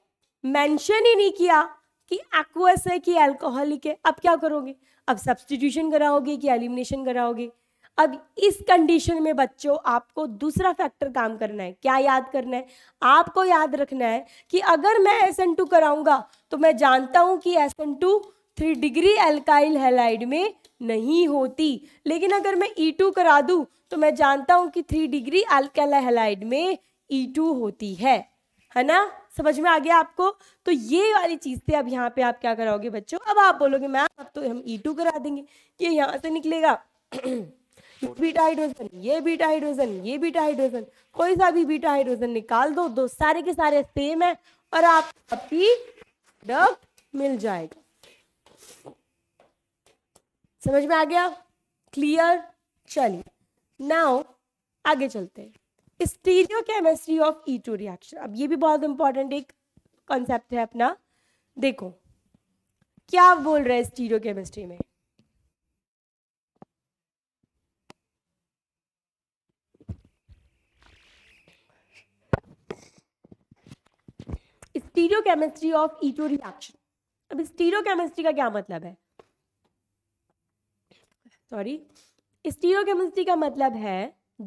[SPEAKER 1] मेंशन ही नहीं किया कि एक्वस है कि एल्कोहलिक है अब क्या करोगे अब सब्सटीट्यूशन कराओगे कि एलिमिनेशन कराओगे अब इस कंडीशन में बच्चों आपको दूसरा फैक्टर काम करना है क्या याद करना है आपको याद रखना है कि अगर मैं एस एन टू कराऊंगा तो मैं जानता हूं कि S N two three degree alkyl halide में नहीं होती लेकिन अगर मैं ई e टू करा दूं तो मैं जानता हूं कि थ्री डिग्री अल्केला में ई e टू होती है है ना समझ में आ गया आपको तो ये वाली चीज़ थे अब यहाँ पे आप क्या कराओगे बच्चों अब आप बोलोगे मैम अब तो हम ई e टू करा देंगे ये यहाँ से निकलेगा बीटा *clears throat* हाइड्रोजन ये बीटा हाइड्रोजन ये बीटा हाइड्रोजन कोई सा भी बीटा हाइड्रोजन निकाल दो दो सारे के सारे सेम है और आप अपनी प्रोडक्ट मिल जाएगा समझ में आ गया क्लियर चलिए नाउ आगे चलते हैं stereochemistry of E two reaction अब ये भी बहुत इंपॉर्टेंट एक कॉन्सेप्ट है अपना देखो क्या बोल रहे हैं स्टीरियो केमिस्ट्री में stereochemistry of E two reaction अब स्टीरियो केमिस्ट्री का क्या मतलब है सॉरी स्टीरोकेमिस्ट्री का मतलब है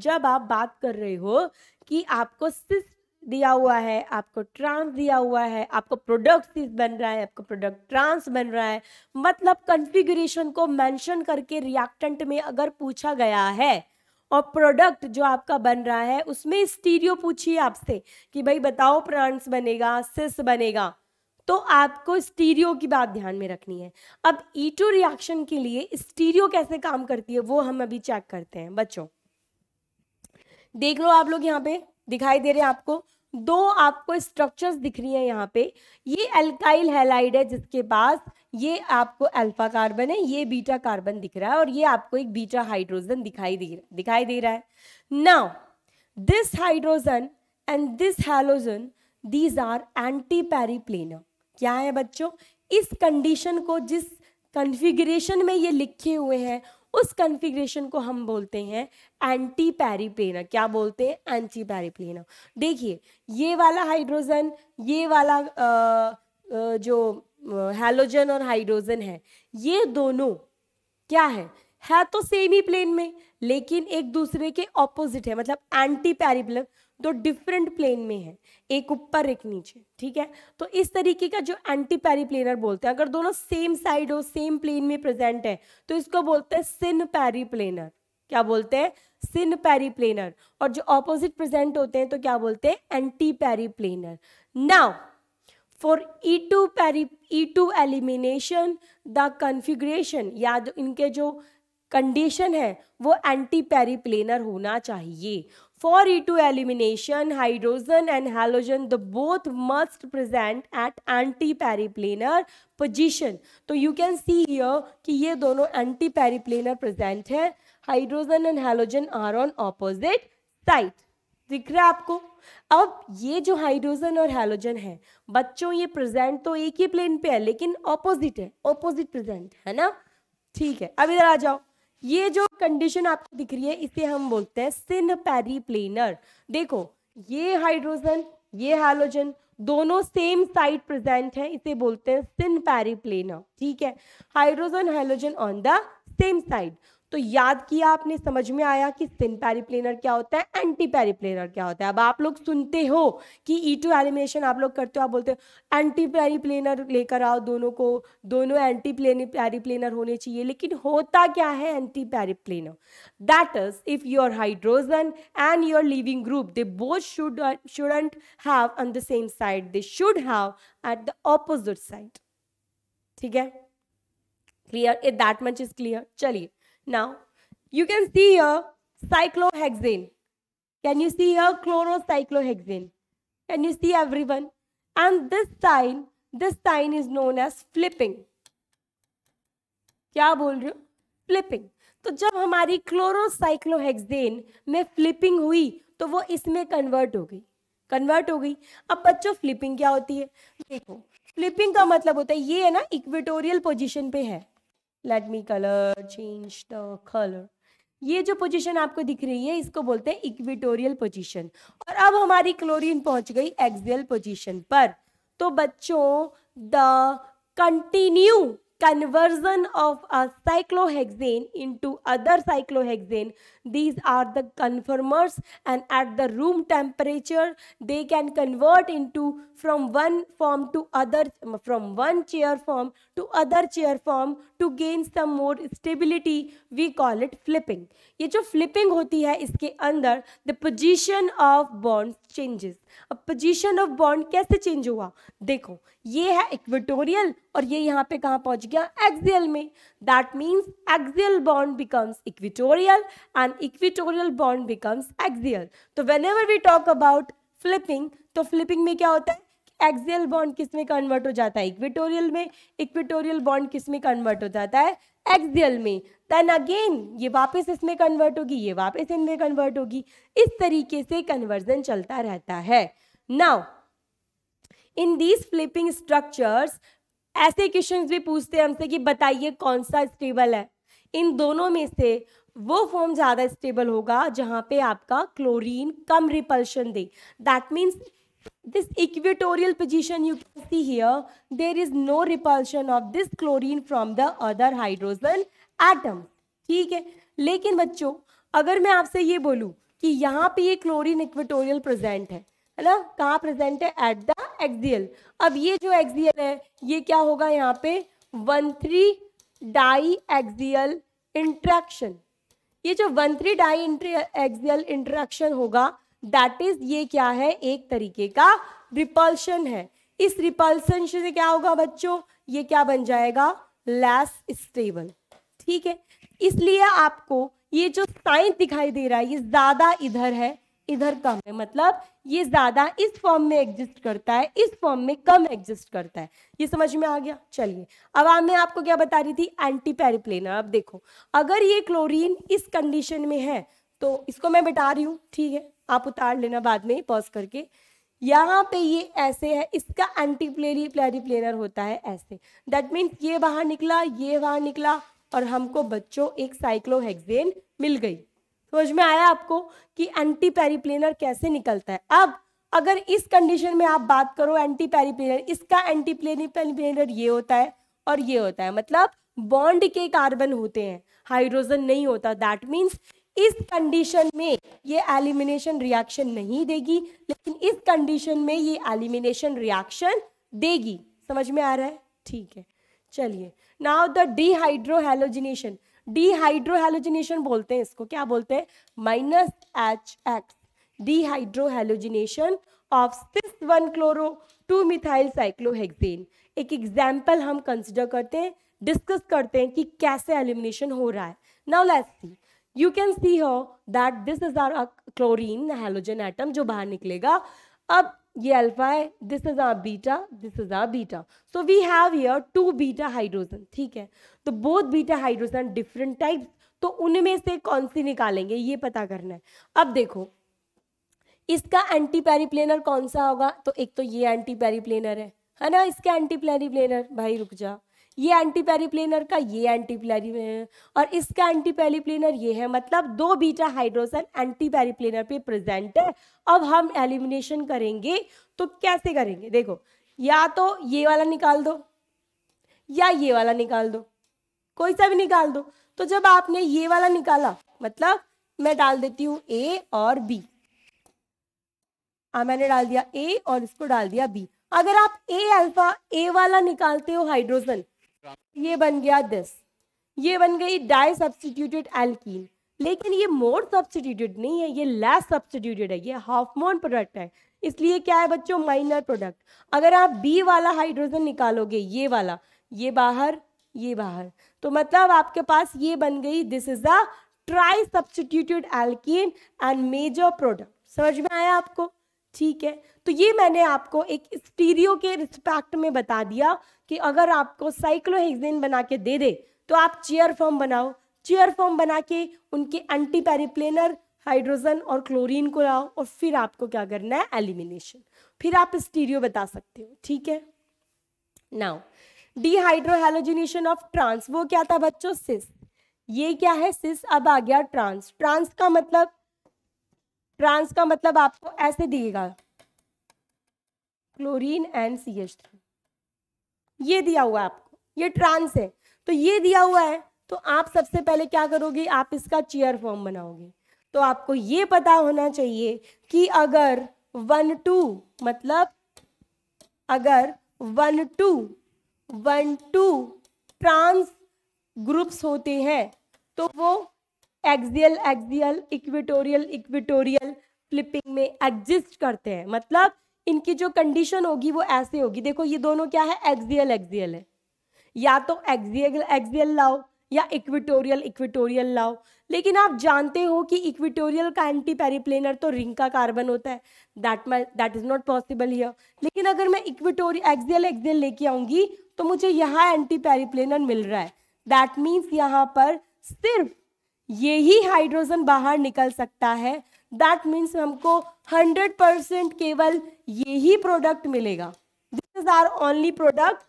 [SPEAKER 1] जब आप बात कर रहे हो कि आपको सिस दिया हुआ है आपको ट्रांस दिया हुआ है आपको प्रोडक्ट सिस बन रहा है आपको प्रोडक्ट ट्रांस बन रहा है मतलब कॉन्फ़िगरेशन को मेंशन करके रिएक्टेंट में अगर पूछा गया है और प्रोडक्ट जो आपका बन रहा है उसमें स्टीरियो पूछिए आपसे कि भाई बताओ प्रांस बनेगा सिस बनेगा तो आपको स्टीरियो की बात ध्यान में रखनी है अब ई टू रिएक्शन के लिए स्टीरियो कैसे काम करती है वो हम अभी चेक करते हैं बच्चों देख लो आप लोग यहाँ पे दिखाई दे रहे हैं आपको दो आपको स्ट्रक्चर्स दिख रही है यहाँ पे ये एल्काइल हेलाइड है जिसके पास ये आपको अल्फा कार्बन है ये बीटा कार्बन दिख रहा है और ये आपको एक बीटा हाइड्रोजन दिखाई दे रहा दिखाई दे रहा है now this hydrogen and this halogen these are anti periplanar क्या है बच्चों इस कंडीशन को जिस कन्फिग्रेशन में ये लिखे हुए हैं उस कन्फिग्रेशन को हम बोलते हैं एंटी पैरीप्लेनर क्या बोलते हैं एंटी पैरीप्लेनर देखिए ये वाला हाइड्रोजन ये वाला आ, जो हेलोजन और हाइड्रोजन है ये दोनों क्या है है तो सेम ही प्लेन में लेकिन एक दूसरे के ऑपोजिट है मतलब एंटी पैरीप्लेनर दो डिफरेंट प्लेन में है एक ऊपर एक नीचे ठीक है तो इस तरीके का जो एंटी पैरीप्लेनर बोलते हैं अगर दोनों सेम साइड हो सेम प्लेन में प्रेजेंट है तो इसको बोलते हैं सिन पैरीप्लेनर क्या बोलते हैं सिन पैरीप्लेनर और जो ऑपोजिट प्रेजेंट होते हैं तो क्या बोलते हैं anti periplanar now for E two peri E two elimination the configuration या इनके जो कंडीशन है वो एंटी पैरीप्लेनर होना चाहिए For E2 elimination, hydrogen and halogen, the both must present at anti-periplanar position. तो you can see here कि ये दोनों anti-periplanar present है Hydrogen and halogen are on opposite side. दिख रहा है आपको अब ये जो हाइड्रोजन और हेलोजन है बच्चों ये प्रेजेंट तो एक ही प्लेन पे है लेकिन ऑपोजिट है ऑपोजिट प्रेजेंट है ना ठीक है अब इधर आ जाओ ये जो कंडीशन आपको दिख रही है इसे हम बोलते हैं सिन पेरीप्लेनर देखो ये हाइड्रोजन ये हाइलोजन दोनों सेम साइड प्रेजेंट है इसे बोलते हैं सिन पेरीप्लेनर ठीक है hydrogen halogen on the same side तो याद किया आपने समझ में आया कि सिन पैरिप्लेनर क्या होता है एंटी पैरिप्लेनर क्या होता है अब आप लोग सुनते हो कि ई टू एलिमिनेशन आप लोग करते हो आप बोलते हो एंटी पैरिप्लेनर लेकर आओ दोनों को दोनों एंटी प्लेन पैरिप्लेनर होने चाहिए लेकिन होता क्या है anti periplanar that is if your hydrogen and your leaving group they both should shouldn't have on the same side they should have at the opposite side ठीक है clear it that much is clear चलिए Now, you can see here cyclohexane. Can you see here chlorocyclohexane? Can you see everyone? And this sign, this sign is known as flipping. kya bol rahe ho flipping to jab hamari chlorocyclohexane mein flipping hui to wo isme convert ho gayi convert हो गई अब बच्चों flipping क्या होती है देखो flipping का मतलब होता है ये है ना इक्वेटोरियल पोजीशन पे है let me colour change the colour ये जो पोजीशन आपको दिख रही है इसको बोलते हैं इक्विटोरियल पोजीशन और अब हमारी क्लोरीन पहुंच गई एक्सियल पोजीशन पर तो बच्चों the continue conversion of a cyclohexane into other cyclohexane These are the conformers and at the room temperature they can convert into from one form to other from one chair form to other chair form to gain some more stability we call it flipping. ये जो flipping होती है इसके अंदर the position of bond changes. अब position of bond कैसे change हुआ देखो ये है equatorial और ये यहाँ पे कहाँ पहुँच गया एक्सियल में that means axial bond becomes equatorial and equatorial bond becomes axial तो whenever we talk about flipping तो फ्लिपिंग में क्या होता है एक्सियल बॉन्ड किस में कन्वर्ट हो जाता है इक्विटोरियल में इक्विटोरियल बॉन्ड किस में कन्वर्ट हो जाता है एक्सियल में देन अगेन ये वापस इसमें कन्वर्ट होगी ये वापस इनमें कन्वर्ट होगी इस तरीके से कन्वर्जन चलता रहता है now in these flipping structures ऐसे क्वेश्चंस भी पूछते हैं हमसे कि बताइए कौन सा स्टेबल है इन दोनों में से वो फॉर्म ज़्यादा स्टेबल होगा जहाँ पे आपका क्लोरीन कम repulsion they that means this equatorial position you can see here there is no repulsion of this chlorine from the other hydrogen ठीक है लेकिन बच्चों अगर मैं आपसे ये बोलूँ कि यहाँ पे ये क्लोरीन इक्वेटोरियल प्रेजेंट है है ना कहाँ प्रेजेंट है एट द एक्सियल अब ये जो एक्सियल है ये क्या होगा यहाँ पे one three di axial interaction ये जो one three di axial interaction होगा दैट इज ये क्या है एक तरीके का रिपल्शन है इस रिपल्शन से क्या होगा बच्चों ये क्या बन जाएगा लेस स्टेबल ठीक है इसलिए आपको ये जो साइंस दिखाई दे रहा है ये ज्यादा इधर है इधर कम है मतलब ये ज़्यादा इस फॉर्म में एग्जिस्ट करता है इस फॉर्म में कम एग्जिस्ट करता है ये समझ में आ गया चलिए अब आ, मैं आपको क्या बता रही थी एंटी पेरिप्लेनर अब देखो अगर ये क्लोरीन इस कंडीशन में है तो इसको मैं बिटा रही हूँ ठीक है आप उतार लेना बाद में पॉज करके यहाँ पे ये ऐसे है इसका एंटी प्लेरी प्लेरिप्लेनर होता है ऐसे दैट मीन्स ये बाहर निकला ये बाहर निकला और हमको बच्चों एक साइक्लोहेक्सेन मिल गई समझ में आया आपको कि एंटी पेरीप्लेनर कैसे निकलता है अब अगर इस कंडीशन में आप बात करो एंटी पेरीप्लेनर इसका एंटी पेरीप्लेनर ये होता है और ये होता है मतलब बॉन्ड के कार्बन होते हैं हाइड्रोजन नहीं होता दैट मीन्स इस कंडीशन में ये एलिमिनेशन रिएक्शन नहीं देगी लेकिन इस कंडीशन में ये एलिमिनेशन रिएक्शन देगी समझ में आ रहा है ठीक है चलिए नाउ द डिहाइड्रोहैलोजिनेशन डीहाइड्रोहेलोजिनेशन बोलते हैं इसको क्या बोलते हैं minus H X dehydrohalogenation of six one chloro two methyl cyclohexane एक एग्जाम्पल हम कंसिडर करते हैं डिस्कस करते हैं कि कैसे एलिमिनेशन हो रहा है now let's see you can see how that this is our chlorine halogen atom जो बाहर निकलेगा अब ये अल्फा है this is a beta this is a beta so we have here two beta hydrogen ठीक है तो both beta hydrogen different types तो उनमें से कौन सी निकालेंगे ये पता करना है अब देखो इसका एंटी पेरीप्लेनर कौन सा होगा तो एक तो ये एंटी पेरीप्लेनर है है ना इसका एंटी पेरीप्लेनर भाई रुक जा ये एंटी पेरीप्लेनर का ये एंटी और इसका एंटी पेरीप्लेनर ये है मतलब दो बीटा हाइड्रोजन एंटी पेरीप्लेनर पे प्रेजेंट है अब हम एलिमिनेशन करेंगे तो कैसे करेंगे देखो या तो ये वाला निकाल दो या ये वाला निकाल दो कोई सा भी निकाल दो तो जब आपने ये वाला निकाला मतलब मैं डाल देती हूँ ए और बी आ, हाँ, मैंने डाल दिया ए और इसको डाल दिया बी अगर आप ए अल्फा ए वाला निकालते हो हाइड्रोजन ये बन गया दिस ये बन गई डाई सब्सटीट्यूटेड एल्कीन लेकिन ये मोर सब्सटीट्यूटेड नहीं है ये लेस सब्सटीट्यूटेड है ये हाफमोन प्रोडक्ट है इसलिए क्या है बच्चों माइनर प्रोडक्ट अगर आप बी वाला हाइड्रोजन निकालोगे ये वाला ये बाहर ये बाहर तो मतलब आपके पास ये बन गई this is a trisubstituted alkene and major product समझ में आया आपको ठीक है तो ये मैंने आपको एक स्टीरियो के रिस्पेक्ट में बता दिया कि अगर आपको साइक्लोहेक्सेन बना के दे दे तो आप चेयर फॉर्म बनाओ चेयर फॉर्म बना के उनके एंटी पेरिप्लेनर हाइड्रोजन और क्लोरीन को लाओ और फिर आपको क्या करना है एलिमिनेशन फिर आप स्टीरियो बता सकते हो ठीक है नाउ डिहाइड्रोहेलोजिनेशन ऑफ ट्रांस वो क्या था बच्चों सिस ये क्या है सिस अब आ गया ट्रांस ट्रांस का मतलब ट्रांस का मतलब आपको ऐसे दिएगा chlorine and C H three ये दिया हुआ है आपको ये ट्रांस है तो ये दिया हुआ है तो आप सबसे पहले क्या करोगे आप इसका चेयर फॉर्म बनाओगे तो आपको ये पता होना चाहिए कि अगर वन टू मतलब अगर one two one two trans groups होते हैं तो वो axial axial equatorial equatorial flipping में एग्जिस्ट करते हैं मतलब इनकी जो कंडीशन होगी वो ऐसे होगी देखो ये दोनों क्या है एक्जियल एक्जियल है या तो एक्जियल एक्जियल लाओ या इक्विटोरियल इक्विटोरियल लाओ लेकिन आप जानते हो कि इक्विटोरियल का एंटी पेरीप्लेनर तो रिंग का कार्बन होता है that my that is not possible here लेकिन अगर मैं इक्विटोरियल एक्जियल एक्जियल लेके आऊंगी तो मुझे यहाँ एंटी पेरीप्लेनर मिल रहा है दैट मीन्स यहाँ पर सिर्फ ये ही हाइड्रोजन बाहर निकल सकता है दैट मीन्स हमको हंड्रेड परसेंट केवल यही प्रोडक्ट मिलेगा this is our only product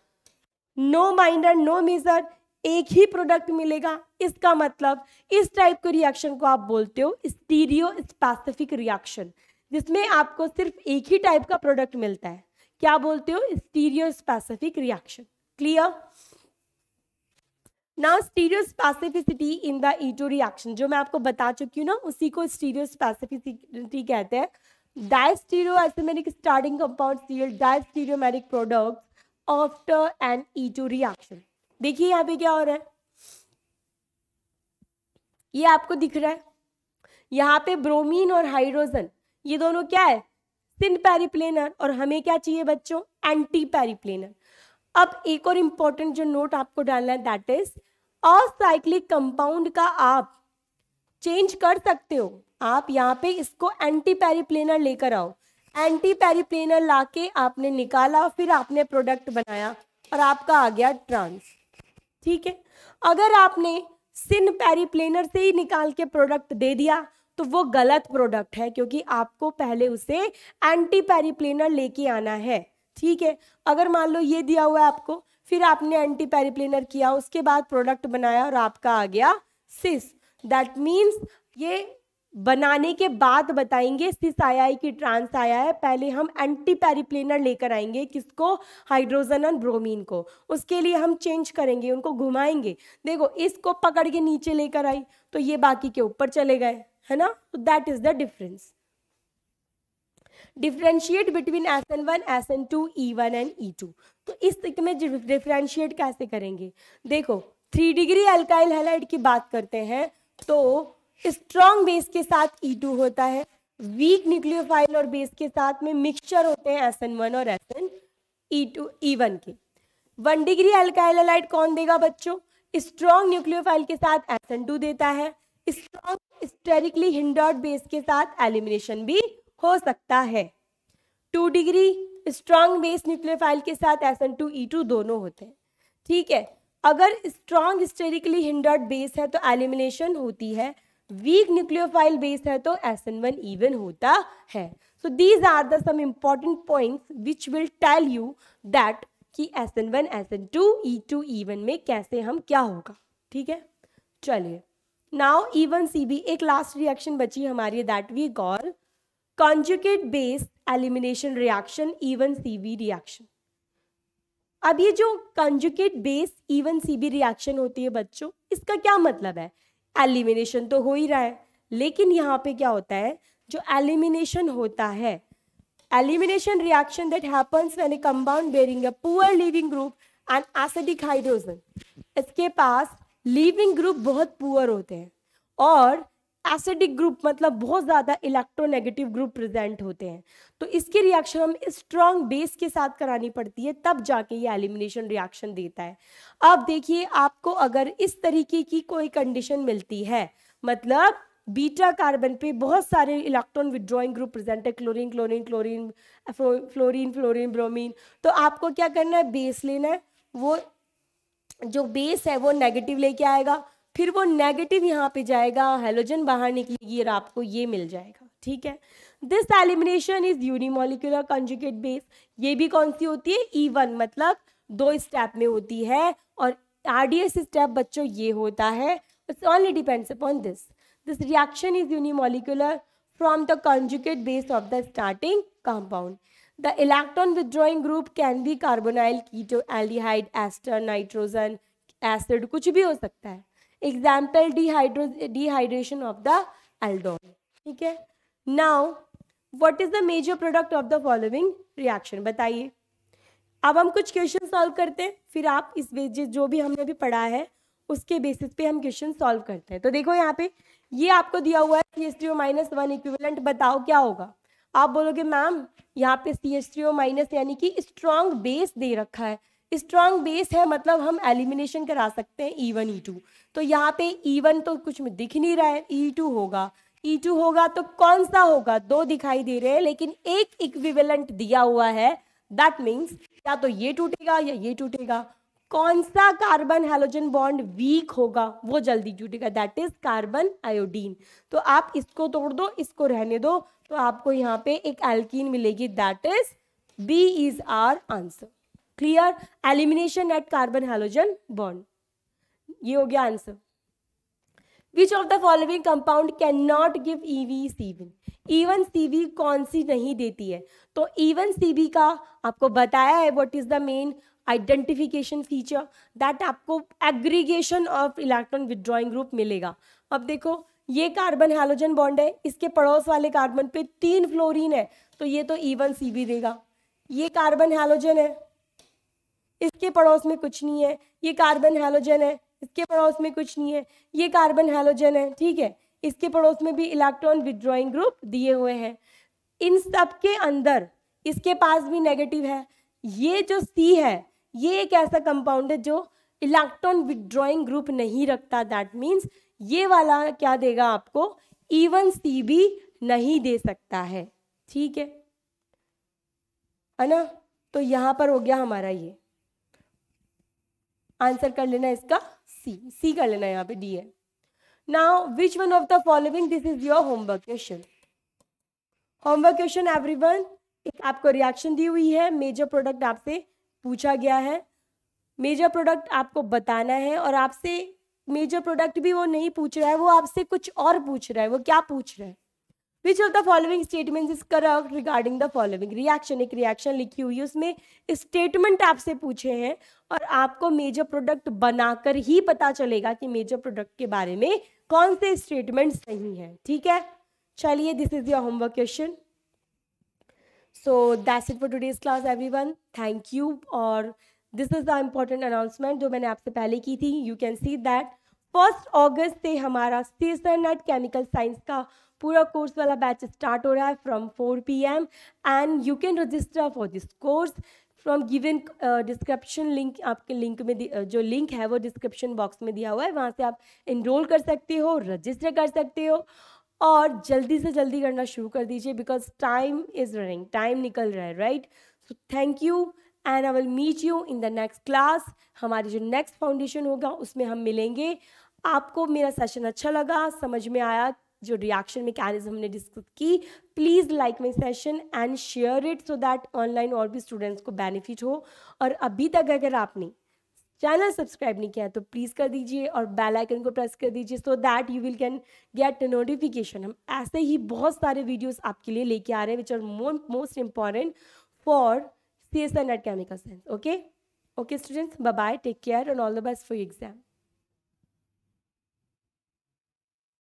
[SPEAKER 1] no minor no major एक ही प्रोडक्ट मिलेगा इसका मतलब इस टाइप के रिएक्शन को आप बोलते हो स्टीरियो स्पेसिफिक रिएक्शन जिसमें आपको सिर्फ एक ही टाइप का प्रोडक्ट मिलता है क्या बोलते हो स्टीरियो स्पेसिफिक रिएक्शन क्लियर ना stereospecificity in the E two reaction जो मैं आपको बता चुकी हूँ ना उसी को स्टीरियो स्पेसिफिसिटी कहते हैं starting compound compounds diastereomeric product after an E two reaction देखिए यहाँ पे क्या हो रहा है ये आपको दिख रहा है यहाँ पे ब्रोमीन और हाइड्रोजन ये दोनों क्या है सिन पेरीप्लेनर और हमें क्या चाहिए बच्चों एंटी पेरीप्लेनर अब एक और इम्पॉर्टेंट जो नोट आपको डालना है दैट इज असाइक्लिक कंपाउंड का आप चेंज कर सकते हो आप यहाँ पे इसको एंटी पेरीप्लेनर लेकर आओ एंटी पेरीप्लेनर लाके आपने निकाला फिर आपने प्रोडक्ट बनाया और आपका आ गया ट्रांस ठीक है अगर आपने सिन पेरीप्लेनर से ही निकाल के प्रोडक्ट दे दिया तो वो गलत प्रोडक्ट है क्योंकि आपको पहले उसे एंटी पेरीप्लेनर लेके आना है ठीक है अगर मान लो ये दिया हुआ है आपको फिर आपने एंटी पेरीप्लेनर किया उसके बाद प्रोडक्ट बनाया और आपका आ गया सिस दैट मीन्स ये बनाने के बाद बताएंगे सिस आया है कि ट्रांस आया है पहले हम एंटी पेरीप्लेनर लेकर आएंगे किसको हाइड्रोजन और ब्रोमीन को उसके लिए हम चेंज करेंगे उनको घुमाएंगे देखो इसको पकड़ के नीचे लेकर आई तो ये बाकी के ऊपर चले गए है ना तो that is the difference differentiate between S N one S N two E one and E two तो इस में डिफ्रेंशिएट कैसे करेंगे देखो थ्री डिग्री अल्काइल हेलाइड की बात करते हैं तो स्ट्रॉन्ग बेस के साथ ई e टू होता है वीक न्यूक्लियोफाइल और बेस के साथ में मिक्सचर होते हैं एस एन वन और S N E two E one के वन डिग्री अल्काइल कौन देगा बच्चों स्ट्रॉन्ग न्यूक्लियोफाइल के साथ एस एन टू देता है स्ट्रॉन्ग स्टेरिकली हिंडर्ड बेस के साथ एलिमिनेशन भी हो सकता है two degree strong base nucleophile के साथ S N two E two दोनों होते हैं ठीक है अगर स्ट्रॉन्ग स्टेरिकली हिंडर्ड बेस है तो एलिमिनेशन होती है वीक न्यूक्लियोफाइल बेस है तो एस एन वन इवन होता है so these are the some important points which will tell you that कि S N one S N two E two E one में कैसे हम क्या होगा ठीक है चलिए नाउ इवन सी बी एक लास्ट रिएक्शन बची हमारी that we call conjugate base elimination reaction E one C B reaction अब ये जो conjugate base E one C B reaction होती है बच्चों इसका क्या मतलब है एलिमिनेशन तो हो ही रहा है लेकिन यहाँ पे क्या होता है जो एलिमिनेशन होता है elimination reaction that happens when a compound bearing a poor leaving group and acidic hydrogen इसके पास लिविंग ग्रुप बहुत पुअर होते हैं और एसिडिक ग्रुप मतलब बहुत ज़्यादा इलेक्ट्रोनेगेटिव ग्रुप प्रेजेंट होते हैं तो इसकी रिएक्शन हम स्ट्रॉन्ग बेस के साथ करानी पड़ती है तब जाके ये एलिमिनेशन रिएक्शन देता है अब देखिए आपको अगर इस तरीके की कोई कंडीशन मिलती है मतलब बीटा कार्बन पे बहुत सारे इलेक्ट्रॉन विद्रॉइंग ग्रुप प्रेजेंट है chlorine chlorine chlorine fluorine fluorine bromine तो आपको क्या करना है बेस लेना है वो जो बेस है वो नेगेटिव लेके आएगा फिर वो नेगेटिव यहाँ पे जाएगा हेलोजन बाहर निकलेगी और आपको ये मिल जाएगा ठीक है this elimination is unimolecular conjugate base ये भी कौन सी होती है ई e वन मतलब दो स्टेप में होती है और आरडीएस स्टेप बच्चों ये होता है it's only depends upon this this reaction is unimolecular from the conjugate base of the starting compound the electron withdrawing group can be carbonyl keto aldehyde ester nitrogen acid कुछ भी हो सकता है example dehydro dehydration of the aldol ठीक है now what is the major product of the following reaction बताइए अब हम कुछ क्वेश्चन सॉल्व करते हैं फिर आप इस बेजिस जो भी हमने अभी पढ़ा है उसके बेसिस पे हम क्वेश्चन सॉल्व करते हैं तो देखो यहाँ पे ये आपको दिया हुआ है C S T O minus one equivalent बताओ क्या होगा आप बोलोगे मैम यहाँ पे सी टी ओ माइनस यानी कि स्ट्रॉन्ग बेस दे रखा है स्ट्रांग बेस है मतलब हम एलिमिनेशन करा सकते हैं ई वन ई टू तो यहाँ पे ई e वन तो कुछ में दिख नहीं रहा है ई e टू होगा ई e टू होगा तो कौन सा होगा दो दिखाई दे रहे हैं लेकिन एक इक्विवेलेंट दिया हुआ है दैट मीन्स या तो ये टूटेगा या ये टूटेगा कौन सा कार्बन हेलोजन बॉन्ड वीक होगा वो जल्दी टूटेगा दैट इज कार्बन आयोडीन तो आप इसको तोड़ दो इसको रहने दो तो आपको यहाँ पे एक एल्कीन मिलेगी that is B is our answer clear elimination at carbon halogen bond ये हो गया answer which of the following compound can not give E V C one E one C B कौन सी नहीं देती है तो ईवन e सीवी का आपको बताया है what is the main identification feature that आपको aggregation of electron withdrawing group मिलेगा अब देखो ये कार्बन हेलोजन बॉन्ड है इसके पड़ोस वाले कार्बन पे तीन फ्लोरिन है तो ये तो ईवन e सीवी देगा ये कार्बन हेलोजन है इसके पड़ोस में कुछ नहीं है ये कार्बन हेलोजन है इसके पड़ोस में कुछ नहीं है ये कार्बन हेलोजन है ठीक है इसके पड़ोस में भी इलेक्ट्रॉन विद्रॉइंग ग्रुप दिए हुए हैं इन सब के अंदर इसके पास भी नेगेटिव है ये जो सी है ये एक ऐसा कंपाउंड है जो इलेक्ट्रॉन विद्रॉइंग ग्रुप नहीं रखता दैट मीन्स ये वाला क्या देगा आपको इवन सी भी नहीं दे सकता है ठीक है है ना तो यहाँ पर हो गया हमारा ये आंसर कर लेना इसका सी सी कर लेना यहाँ पे डी है now which one of the following this is your homework question homework question everyone एक आपको रिएक्शन दी हुई है मेजर प्रोडक्ट आपसे पूछा गया है मेजर प्रोडक्ट आपको बताना है और आपसे मेजर प्रोडक्ट भी वो नहीं पूछ रहा है वो आपसे कुछ और पूछ रहा है वो क्या पूछ रहा है which of the following statement is correct regarding the following reaction एक रिएक्शन लिखी हुई है उसमें स्टेटमेंट आपसे पूछे हैं और आपको मेजर प्रोडक्ट बनाकर ही पता चलेगा कि मेजर प्रोडक्ट के बारे में कौन से स्टेटमेंट सही हैं ठीक है चलिए this is your homework question so that's it for today's class everyone thank you और this is the important announcement जो मैंने आपसे पहले की थी you can see that first August से हमारा सीजन एट केमिकल साइंस का पूरा कोर्स वाला बैच स्टार्ट हो रहा है फ्रॉम 4 P M and you can register for this course from given description link आपके लिंक में uh, जो लिंक है वो डिस्क्रिप्शन बॉक्स में दिया हुआ है वहाँ से आप इनरोल कर सकते हो रजिस्टर कर सकते हो और जल्दी से जल्दी करना शुरू कर दीजिए because time is running time निकल रहा है right so thank you and I will meet you in the next class हमारी जो नेक्स्ट फाउंडेशन होगा उसमें हम मिलेंगे आपको मेरा सेशन अच्छा लगा समझ में आया जो रिएक्शन मैकेनिज्म हमने डिस्कस की please like my session and share it so that online और भी स्टूडेंट्स को बेनिफिट हो और अभी तक अगर आपने चैनल सब्सक्राइब नहीं किया है तो प्लीज़ कर दीजिए और बेल आइकन को प्रेस कर दीजिए so that you will can get notification हम ऐसे ही बहुत सारे वीडियोस आपके लिए लेके आ रहे हैं which are most important for C S and at chemical science okay okay students bye bye take care and all the best for exam